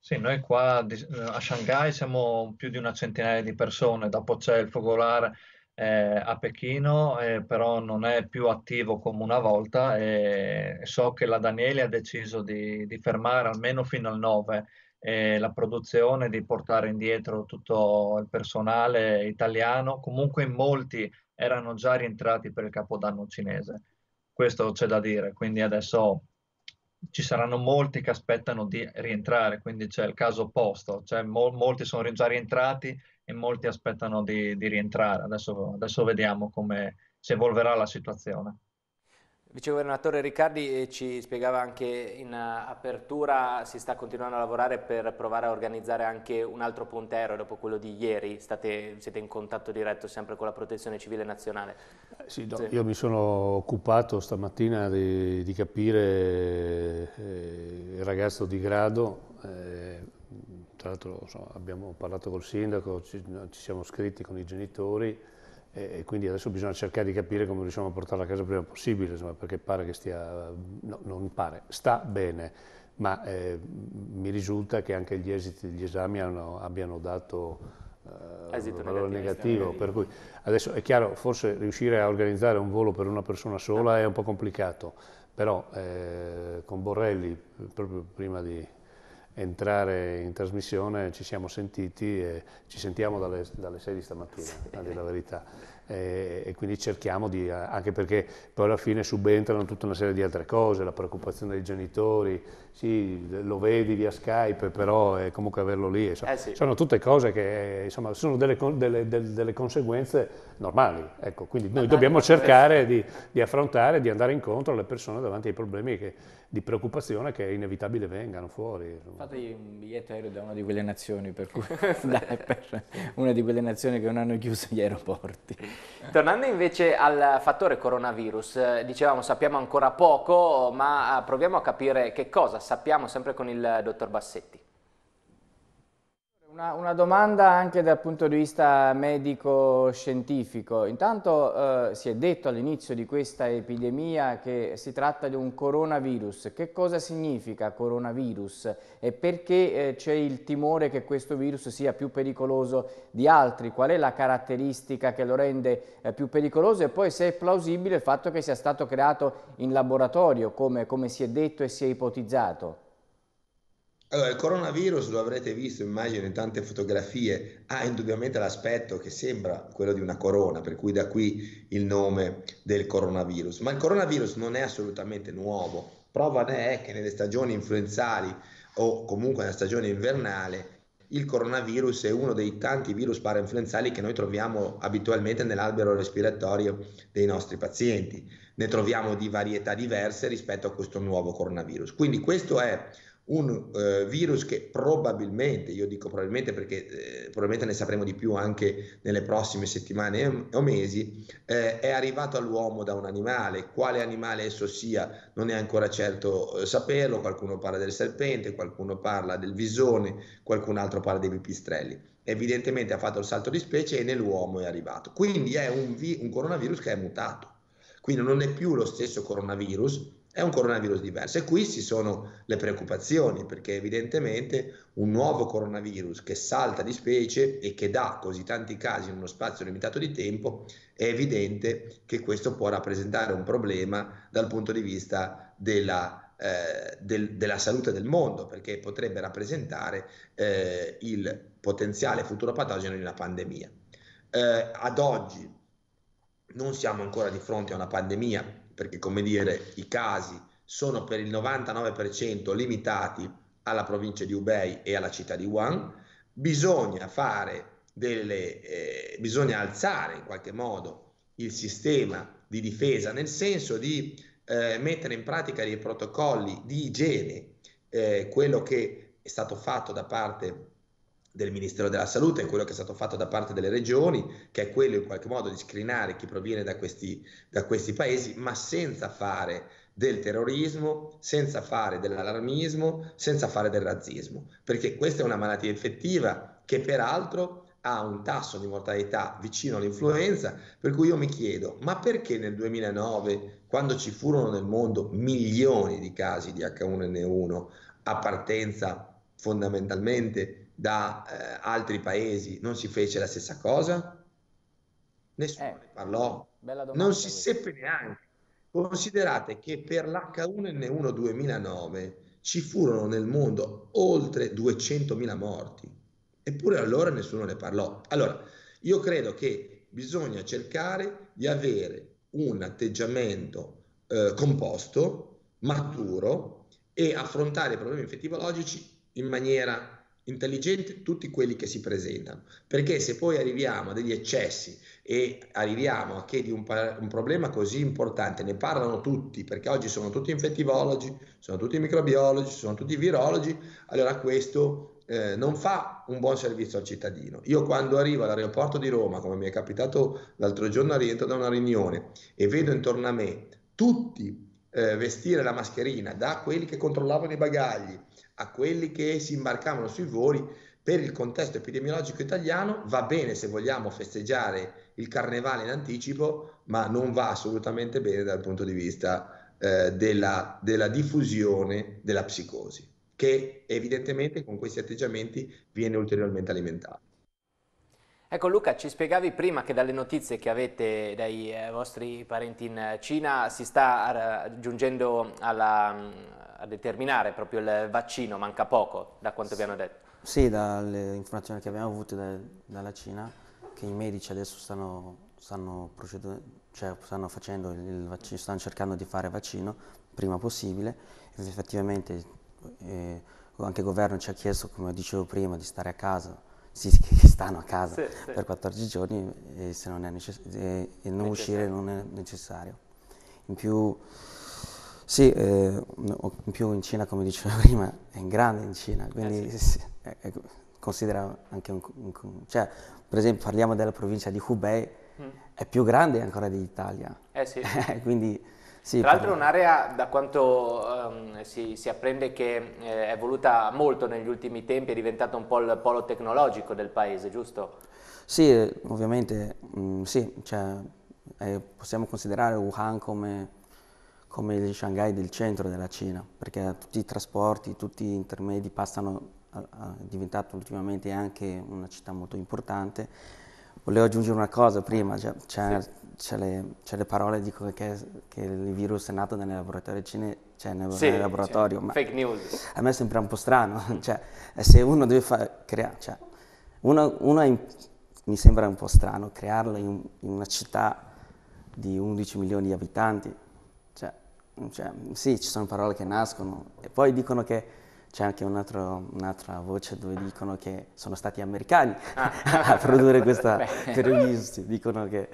Sì, noi qua eh, a Shanghai siamo più di una centinaia di persone, dopo c'è il focolare eh, a Pechino, eh, però non è più attivo come una volta e so che la Daniele ha deciso di, di fermare almeno fino al 9 eh, la produzione, di portare indietro tutto il personale italiano, comunque molti erano già rientrati per il capodanno cinese, questo c'è da dire, quindi adesso ci saranno molti che aspettano di rientrare, quindi c'è il caso opposto, cioè mol- molti sono già rientrati e molti aspettano di, di rientrare. Adesso, adesso vediamo come si evolverà la situazione. Vicegovernatore Riccardi eh, ci spiegava anche in eh, apertura, si sta continuando a lavorare per provare a organizzare anche un altro ponte aereo dopo quello di ieri, State, siete in contatto diretto sempre con la protezione civile nazionale. Eh, sì, no, sì. io mi sono occupato stamattina di, di capire eh, il ragazzo di grado, eh, tra l'altro abbiamo parlato col sindaco, ci, ci siamo scritti con i genitori, e quindi adesso bisogna cercare di capire come riusciamo a portarla a casa prima possibile, insomma, perché pare che stia, no, non pare, sta bene, ma eh, mi risulta che anche gli esiti degli esami hanno, abbiano dato eh, Esito un valore negativo, negativo per cui adesso è chiaro, forse riuscire a organizzare un volo per una persona sola no. è un po' complicato, però eh, con Borrelli, proprio prima di entrare in trasmissione ci siamo sentiti e ci sentiamo dalle, dalle 6 di stamattina, sì. a dire la verità. E, e, quindi cerchiamo di, anche perché poi alla fine subentrano tutta una serie di altre cose, la preoccupazione dei genitori, sì, lo vedi via Skype, però è comunque averlo lì, insomma, eh sì. sono tutte cose che insomma, sono delle, delle, delle, conseguenze normali, ecco, quindi noi dobbiamo cercare di, di affrontare, di andare incontro alle persone davanti ai problemi che di preoccupazione che è inevitabile vengano fuori. Fatevi un biglietto aereo da una di quelle nazioni, per cui, da, per una di quelle nazioni che non hanno chiuso gli aeroporti. Tornando invece al fattore coronavirus, eh, dicevamo sappiamo ancora poco, ma eh, proviamo a capire che cosa sappiamo sempre con il eh, dottor Bassetti. Una, una, domanda anche dal punto di vista medico-scientifico. Intanto eh, si è detto all'inizio di questa epidemia che si tratta di un coronavirus. Che cosa significa coronavirus e perché eh, c'è il timore che questo virus sia più pericoloso di altri? Qual è la caratteristica che lo rende eh, più pericoloso e poi se è plausibile il fatto che sia stato creato in laboratorio, come, come si è detto e si è ipotizzato? Allora, il coronavirus lo avrete visto, immagino, in tante fotografie, ha indubbiamente l'aspetto che sembra quello di una corona, per cui da qui il nome del coronavirus. Ma il coronavirus non è assolutamente nuovo, prova ne è che nelle stagioni influenzali o comunque nella stagione invernale il coronavirus è uno dei tanti virus parainfluenzali che noi troviamo abitualmente nell'albero respiratorio dei nostri pazienti. Ne troviamo di varietà diverse rispetto a questo nuovo coronavirus. Quindi questo è un eh, virus che probabilmente, io dico probabilmente perché eh, probabilmente ne sapremo di più anche nelle prossime settimane o mesi, eh, è arrivato all'uomo da un animale, quale animale esso sia non è ancora certo eh, saperlo, qualcuno parla del serpente, qualcuno parla del visone, qualcun altro parla dei pipistrelli. Evidentemente ha fatto il salto di specie e nell'uomo è arrivato. Quindi è un, vi- un coronavirus che è mutato. Quindi non è più lo stesso coronavirus, è un coronavirus diverso e qui ci sono le preoccupazioni perché evidentemente un nuovo coronavirus che salta di specie e che dà così tanti casi in uno spazio limitato di tempo è evidente che questo può rappresentare un problema dal punto di vista della, eh, del, della salute del mondo perché potrebbe rappresentare eh, il potenziale futuro patogeno di una pandemia. Eh, ad oggi non siamo ancora di fronte a una pandemia perché come dire i casi sono per il 99% limitati alla provincia di Hubei e alla città di Wuhan, bisogna fare delle, eh, bisogna alzare in qualche modo il sistema di difesa nel senso di eh, mettere in pratica dei protocolli di igiene, eh, quello che è stato fatto da parte di del Ministero della Salute e quello che è stato fatto da parte delle regioni, che è quello in qualche modo di screenare chi proviene da questi, da questi paesi, ma senza fare del terrorismo, senza fare dell'allarmismo, senza fare del razzismo, perché questa è una malattia infettiva che peraltro ha un tasso di mortalità vicino all'influenza, per cui io mi chiedo, ma perché nel 2009, quando ci furono nel mondo milioni di casi di H1N1 a partenza fondamentalmente da eh, altri paesi non si fece la stessa cosa? Nessuno eh, ne parlò, domanda, non si questa. seppe neanche. Considerate che per l'H1N1 2009 ci furono nel mondo oltre 200.000 morti, eppure allora nessuno ne parlò. Allora, io credo che bisogna cercare di avere un atteggiamento eh, composto, maturo e affrontare i problemi infettivologici in maniera intelligente tutti quelli che si presentano, perché se poi arriviamo a degli eccessi e arriviamo a che di un, un, problema così importante ne parlano tutti, perché oggi sono tutti infettivologi, sono tutti microbiologi, sono tutti virologi, allora questo eh, non fa un buon servizio al cittadino. Io quando arrivo all'aeroporto di Roma, come mi è capitato l'altro giorno, rientro da una riunione e vedo intorno a me tutti eh, vestire la mascherina da quelli che controllavano i bagagli a quelli che si imbarcavano sui voli, per il contesto epidemiologico italiano va bene se vogliamo festeggiare il carnevale in anticipo, ma non va assolutamente bene dal punto di vista eh, della, della diffusione della psicosi, che evidentemente con questi atteggiamenti viene ulteriormente alimentata. Ecco Luca, ci spiegavi prima che dalle notizie che avete dai eh, vostri parenti in eh, Cina si sta eh, giungendo alla, mm, a determinare proprio il vaccino, manca poco da quanto sì. vi hanno detto. Sì, dalle informazioni che abbiamo avuto da, dalla Cina, che i medici adesso stanno, stanno, cioè stanno, vaccino, stanno cercando di fare vaccino prima possibile, effettivamente eh, anche il governo ci ha chiesto, come dicevo prima, di stare a casa si, che stanno a casa sì, sì. per 14 giorni e, se non, è necess- e, e non uscire non è necessario. In più, sì, eh, in più in Cina, come dicevo prima, è in grande in Cina, quindi eh sì. è, è, considera anche un, un, Cioè, per esempio, parliamo della provincia di Hubei, mm. è più grande ancora dell'Italia. Eh sì. quindi sì, Tra l'altro è un'area, da quanto um, si, si, apprende, che eh, è evoluta molto negli ultimi tempi, è diventata un po' il polo tecnologico del paese, giusto? Sì, ovviamente, mh, mm, sì, cioè, eh, possiamo considerare Wuhan come, come il Shanghai del centro della Cina, perché tutti i trasporti, tutti gli intermedi passano, è diventata ultimamente anche una città molto importante. Volevo aggiungere una cosa prima, cioè, cioè sì c'è le, c'è le parole dico che, che, il virus è nato nel laboratorio, cine, cioè nel, sì, nel laboratorio cioè, ma fake news. A me sembra un po' strano, cioè, eh, se uno deve fare creare, cioè, uno, uno in, mi sembra un po' strano crearlo in, in, una città di 11 milioni di abitanti, cioè, mm, cioè, sì ci sono parole che nascono e poi dicono che c'è anche un altro, un'altra voce dove dicono che sono stati americani ah. a produrre questa per dicono che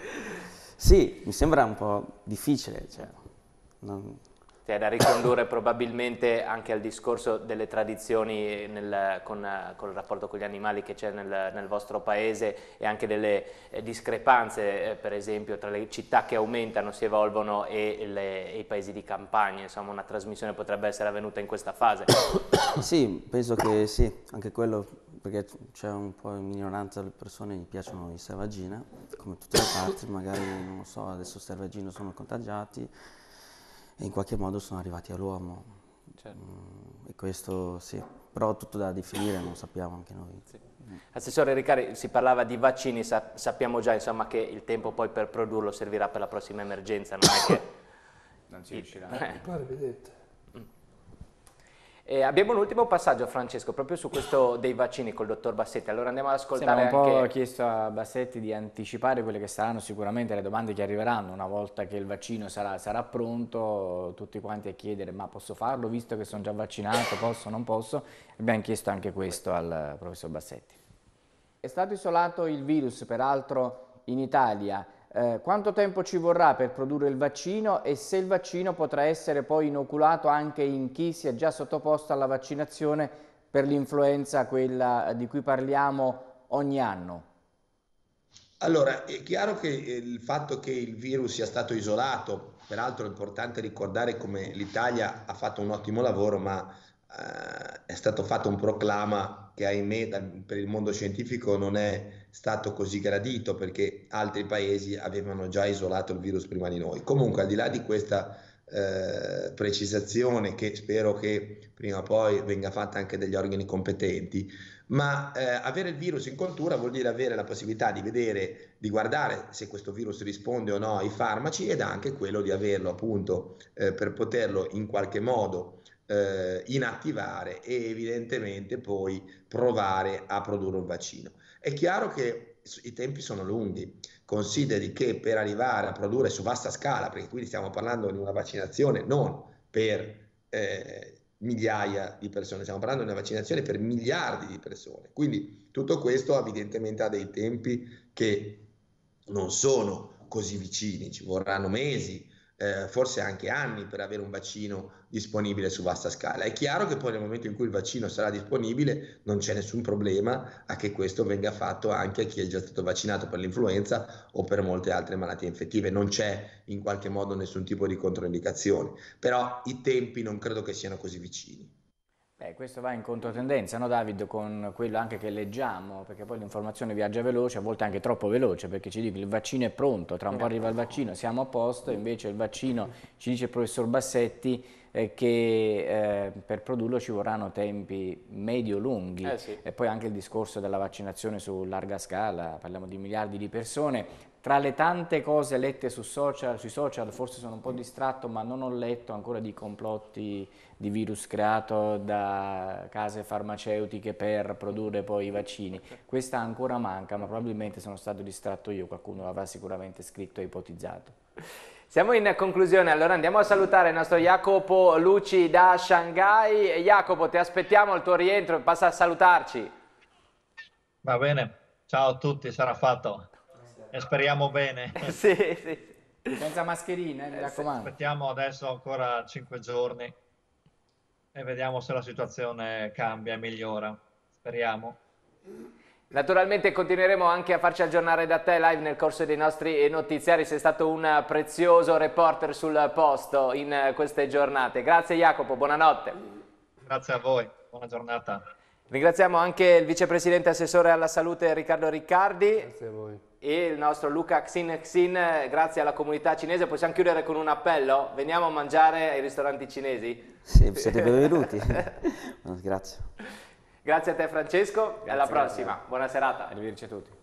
sì, mi sembra un po' difficile. Cioè, non... Cioè, è da ricondurre probabilmente anche al discorso delle tradizioni nel, con, con, il rapporto con gli animali che c'è nel, nel, vostro paese e anche delle eh, discrepanze, eh, per esempio, tra le città che aumentano, si evolvono e, le, e i paesi di campagna. Insomma, una trasmissione potrebbe essere avvenuta in questa fase. Sì, penso che sì, anche quello perché c'è un po' in minoranza le persone che piacciono i selvaggina, come tutte le parti, magari non lo so, adesso Servagino sono contagiati e in qualche modo sono arrivati all'uomo. Certo. Mm, e questo sì, però tutto da definire, non sappiamo anche noi. Sì. Assessore Riccari, si parlava di vaccini, sa sappiamo già insomma, che il tempo poi per produrlo servirà per la prossima emergenza, non è che... Non ci riuscirà. Eh. Mi pare vedete. E abbiamo un ultimo passaggio, Francesco, proprio su questo dei vaccini col dottor Bassetti. Allora andiamo ad ascoltare. Sì, un anche... po' chiesto a Bassetti di anticipare quelle che saranno sicuramente le domande che arriveranno una volta che il vaccino sarà, sarà pronto, tutti quanti a chiedere ma posso farlo visto che sono già vaccinato, posso, non posso. Abbiamo chiesto anche questo al professor Bassetti. È stato isolato il virus, peraltro, in Italia. Eh, quanto tempo ci vorrà per produrre il vaccino e se il vaccino potrà essere poi inoculato anche in chi si è già sottoposto alla vaccinazione per l'influenza, quella eh, di cui parliamo ogni anno? Allora, è chiaro che eh, il fatto che il virus sia stato isolato, peraltro è importante ricordare come l'Italia ha fatto un ottimo lavoro, ma eh, è stato fatto un proclama che ahimè per il mondo scientifico non è stato così gradito perché altri paesi avevano già isolato il virus prima di noi. Comunque, al di là di questa eh, precisazione che spero che prima o poi venga fatta anche dagli organi competenti, ma eh, avere il virus in coltura vuol dire avere la possibilità di vedere, di guardare se questo virus risponde o no ai farmaci ed anche quello di averlo appunto eh, per poterlo in qualche modo eh, inattivare e evidentemente poi provare a produrre un vaccino. È chiaro che i tempi sono lunghi, consideri che per arrivare a produrre su vasta scala, perché qui stiamo parlando di una vaccinazione non per eh, migliaia di persone, stiamo parlando di una vaccinazione per miliardi di persone, quindi tutto questo evidentemente ha dei tempi che non sono così vicini, ci vorranno mesi, eh, forse anche anni per avere un vaccino disponibile su vasta scala. È chiaro che poi nel momento in cui il vaccino sarà disponibile non c'è nessun problema a che questo venga fatto anche a chi è già stato vaccinato per l'influenza o per molte altre malattie infettive, non c'è in qualche modo nessun tipo di controindicazione, però i tempi non credo che siano così vicini. Beh, questo va in controtendenza, no David, con quello anche che leggiamo, perché poi l'informazione viaggia veloce, a volte anche troppo veloce, perché ci dice che il vaccino è pronto, tra un po' arriva il certo. vaccino, siamo a posto, invece il vaccino, ci dice il professor Bassetti, eh, che eh, per produrlo ci vorranno tempi medio-lunghi. Eh sì. E poi anche il discorso della vaccinazione su larga scala, parliamo di miliardi di persone, tra le tante cose lette su social, sui social, forse sono un po' distratto, ma non ho letto ancora di complotti di virus creato da case farmaceutiche per produrre poi i vaccini. Questa ancora manca, ma probabilmente sono stato distratto io, qualcuno l'avrà sicuramente scritto e ipotizzato. Siamo in conclusione, allora andiamo a salutare il nostro Jacopo Luci da Shanghai. Jacopo, ti aspettiamo al tuo rientro, passa a salutarci. Va bene, ciao a tutti, sarà fatto. E speriamo bene. sì, sì. Senza mascherine, mi eh, raccomando. Aspettiamo adesso ancora 5 giorni e vediamo se la situazione cambia e migliora. Speriamo. Naturalmente continueremo anche a farci aggiornare da te live nel corso dei nostri notiziari, sei stato un prezioso reporter sul posto in queste giornate. Grazie Jacopo, buonanotte. Grazie a voi, buona giornata. Ringraziamo anche il vicepresidente assessore alla salute Riccardo Riccardi. Grazie a voi e il nostro Luca Xin Xin, grazie alla comunità cinese, possiamo chiudere con un appello? Veniamo a mangiare ai ristoranti cinesi? Sì, siete benvenuti. grazie. Grazie a te Francesco grazie, e alla prossima. Grazie. Buona serata. Arrivederci a tutti.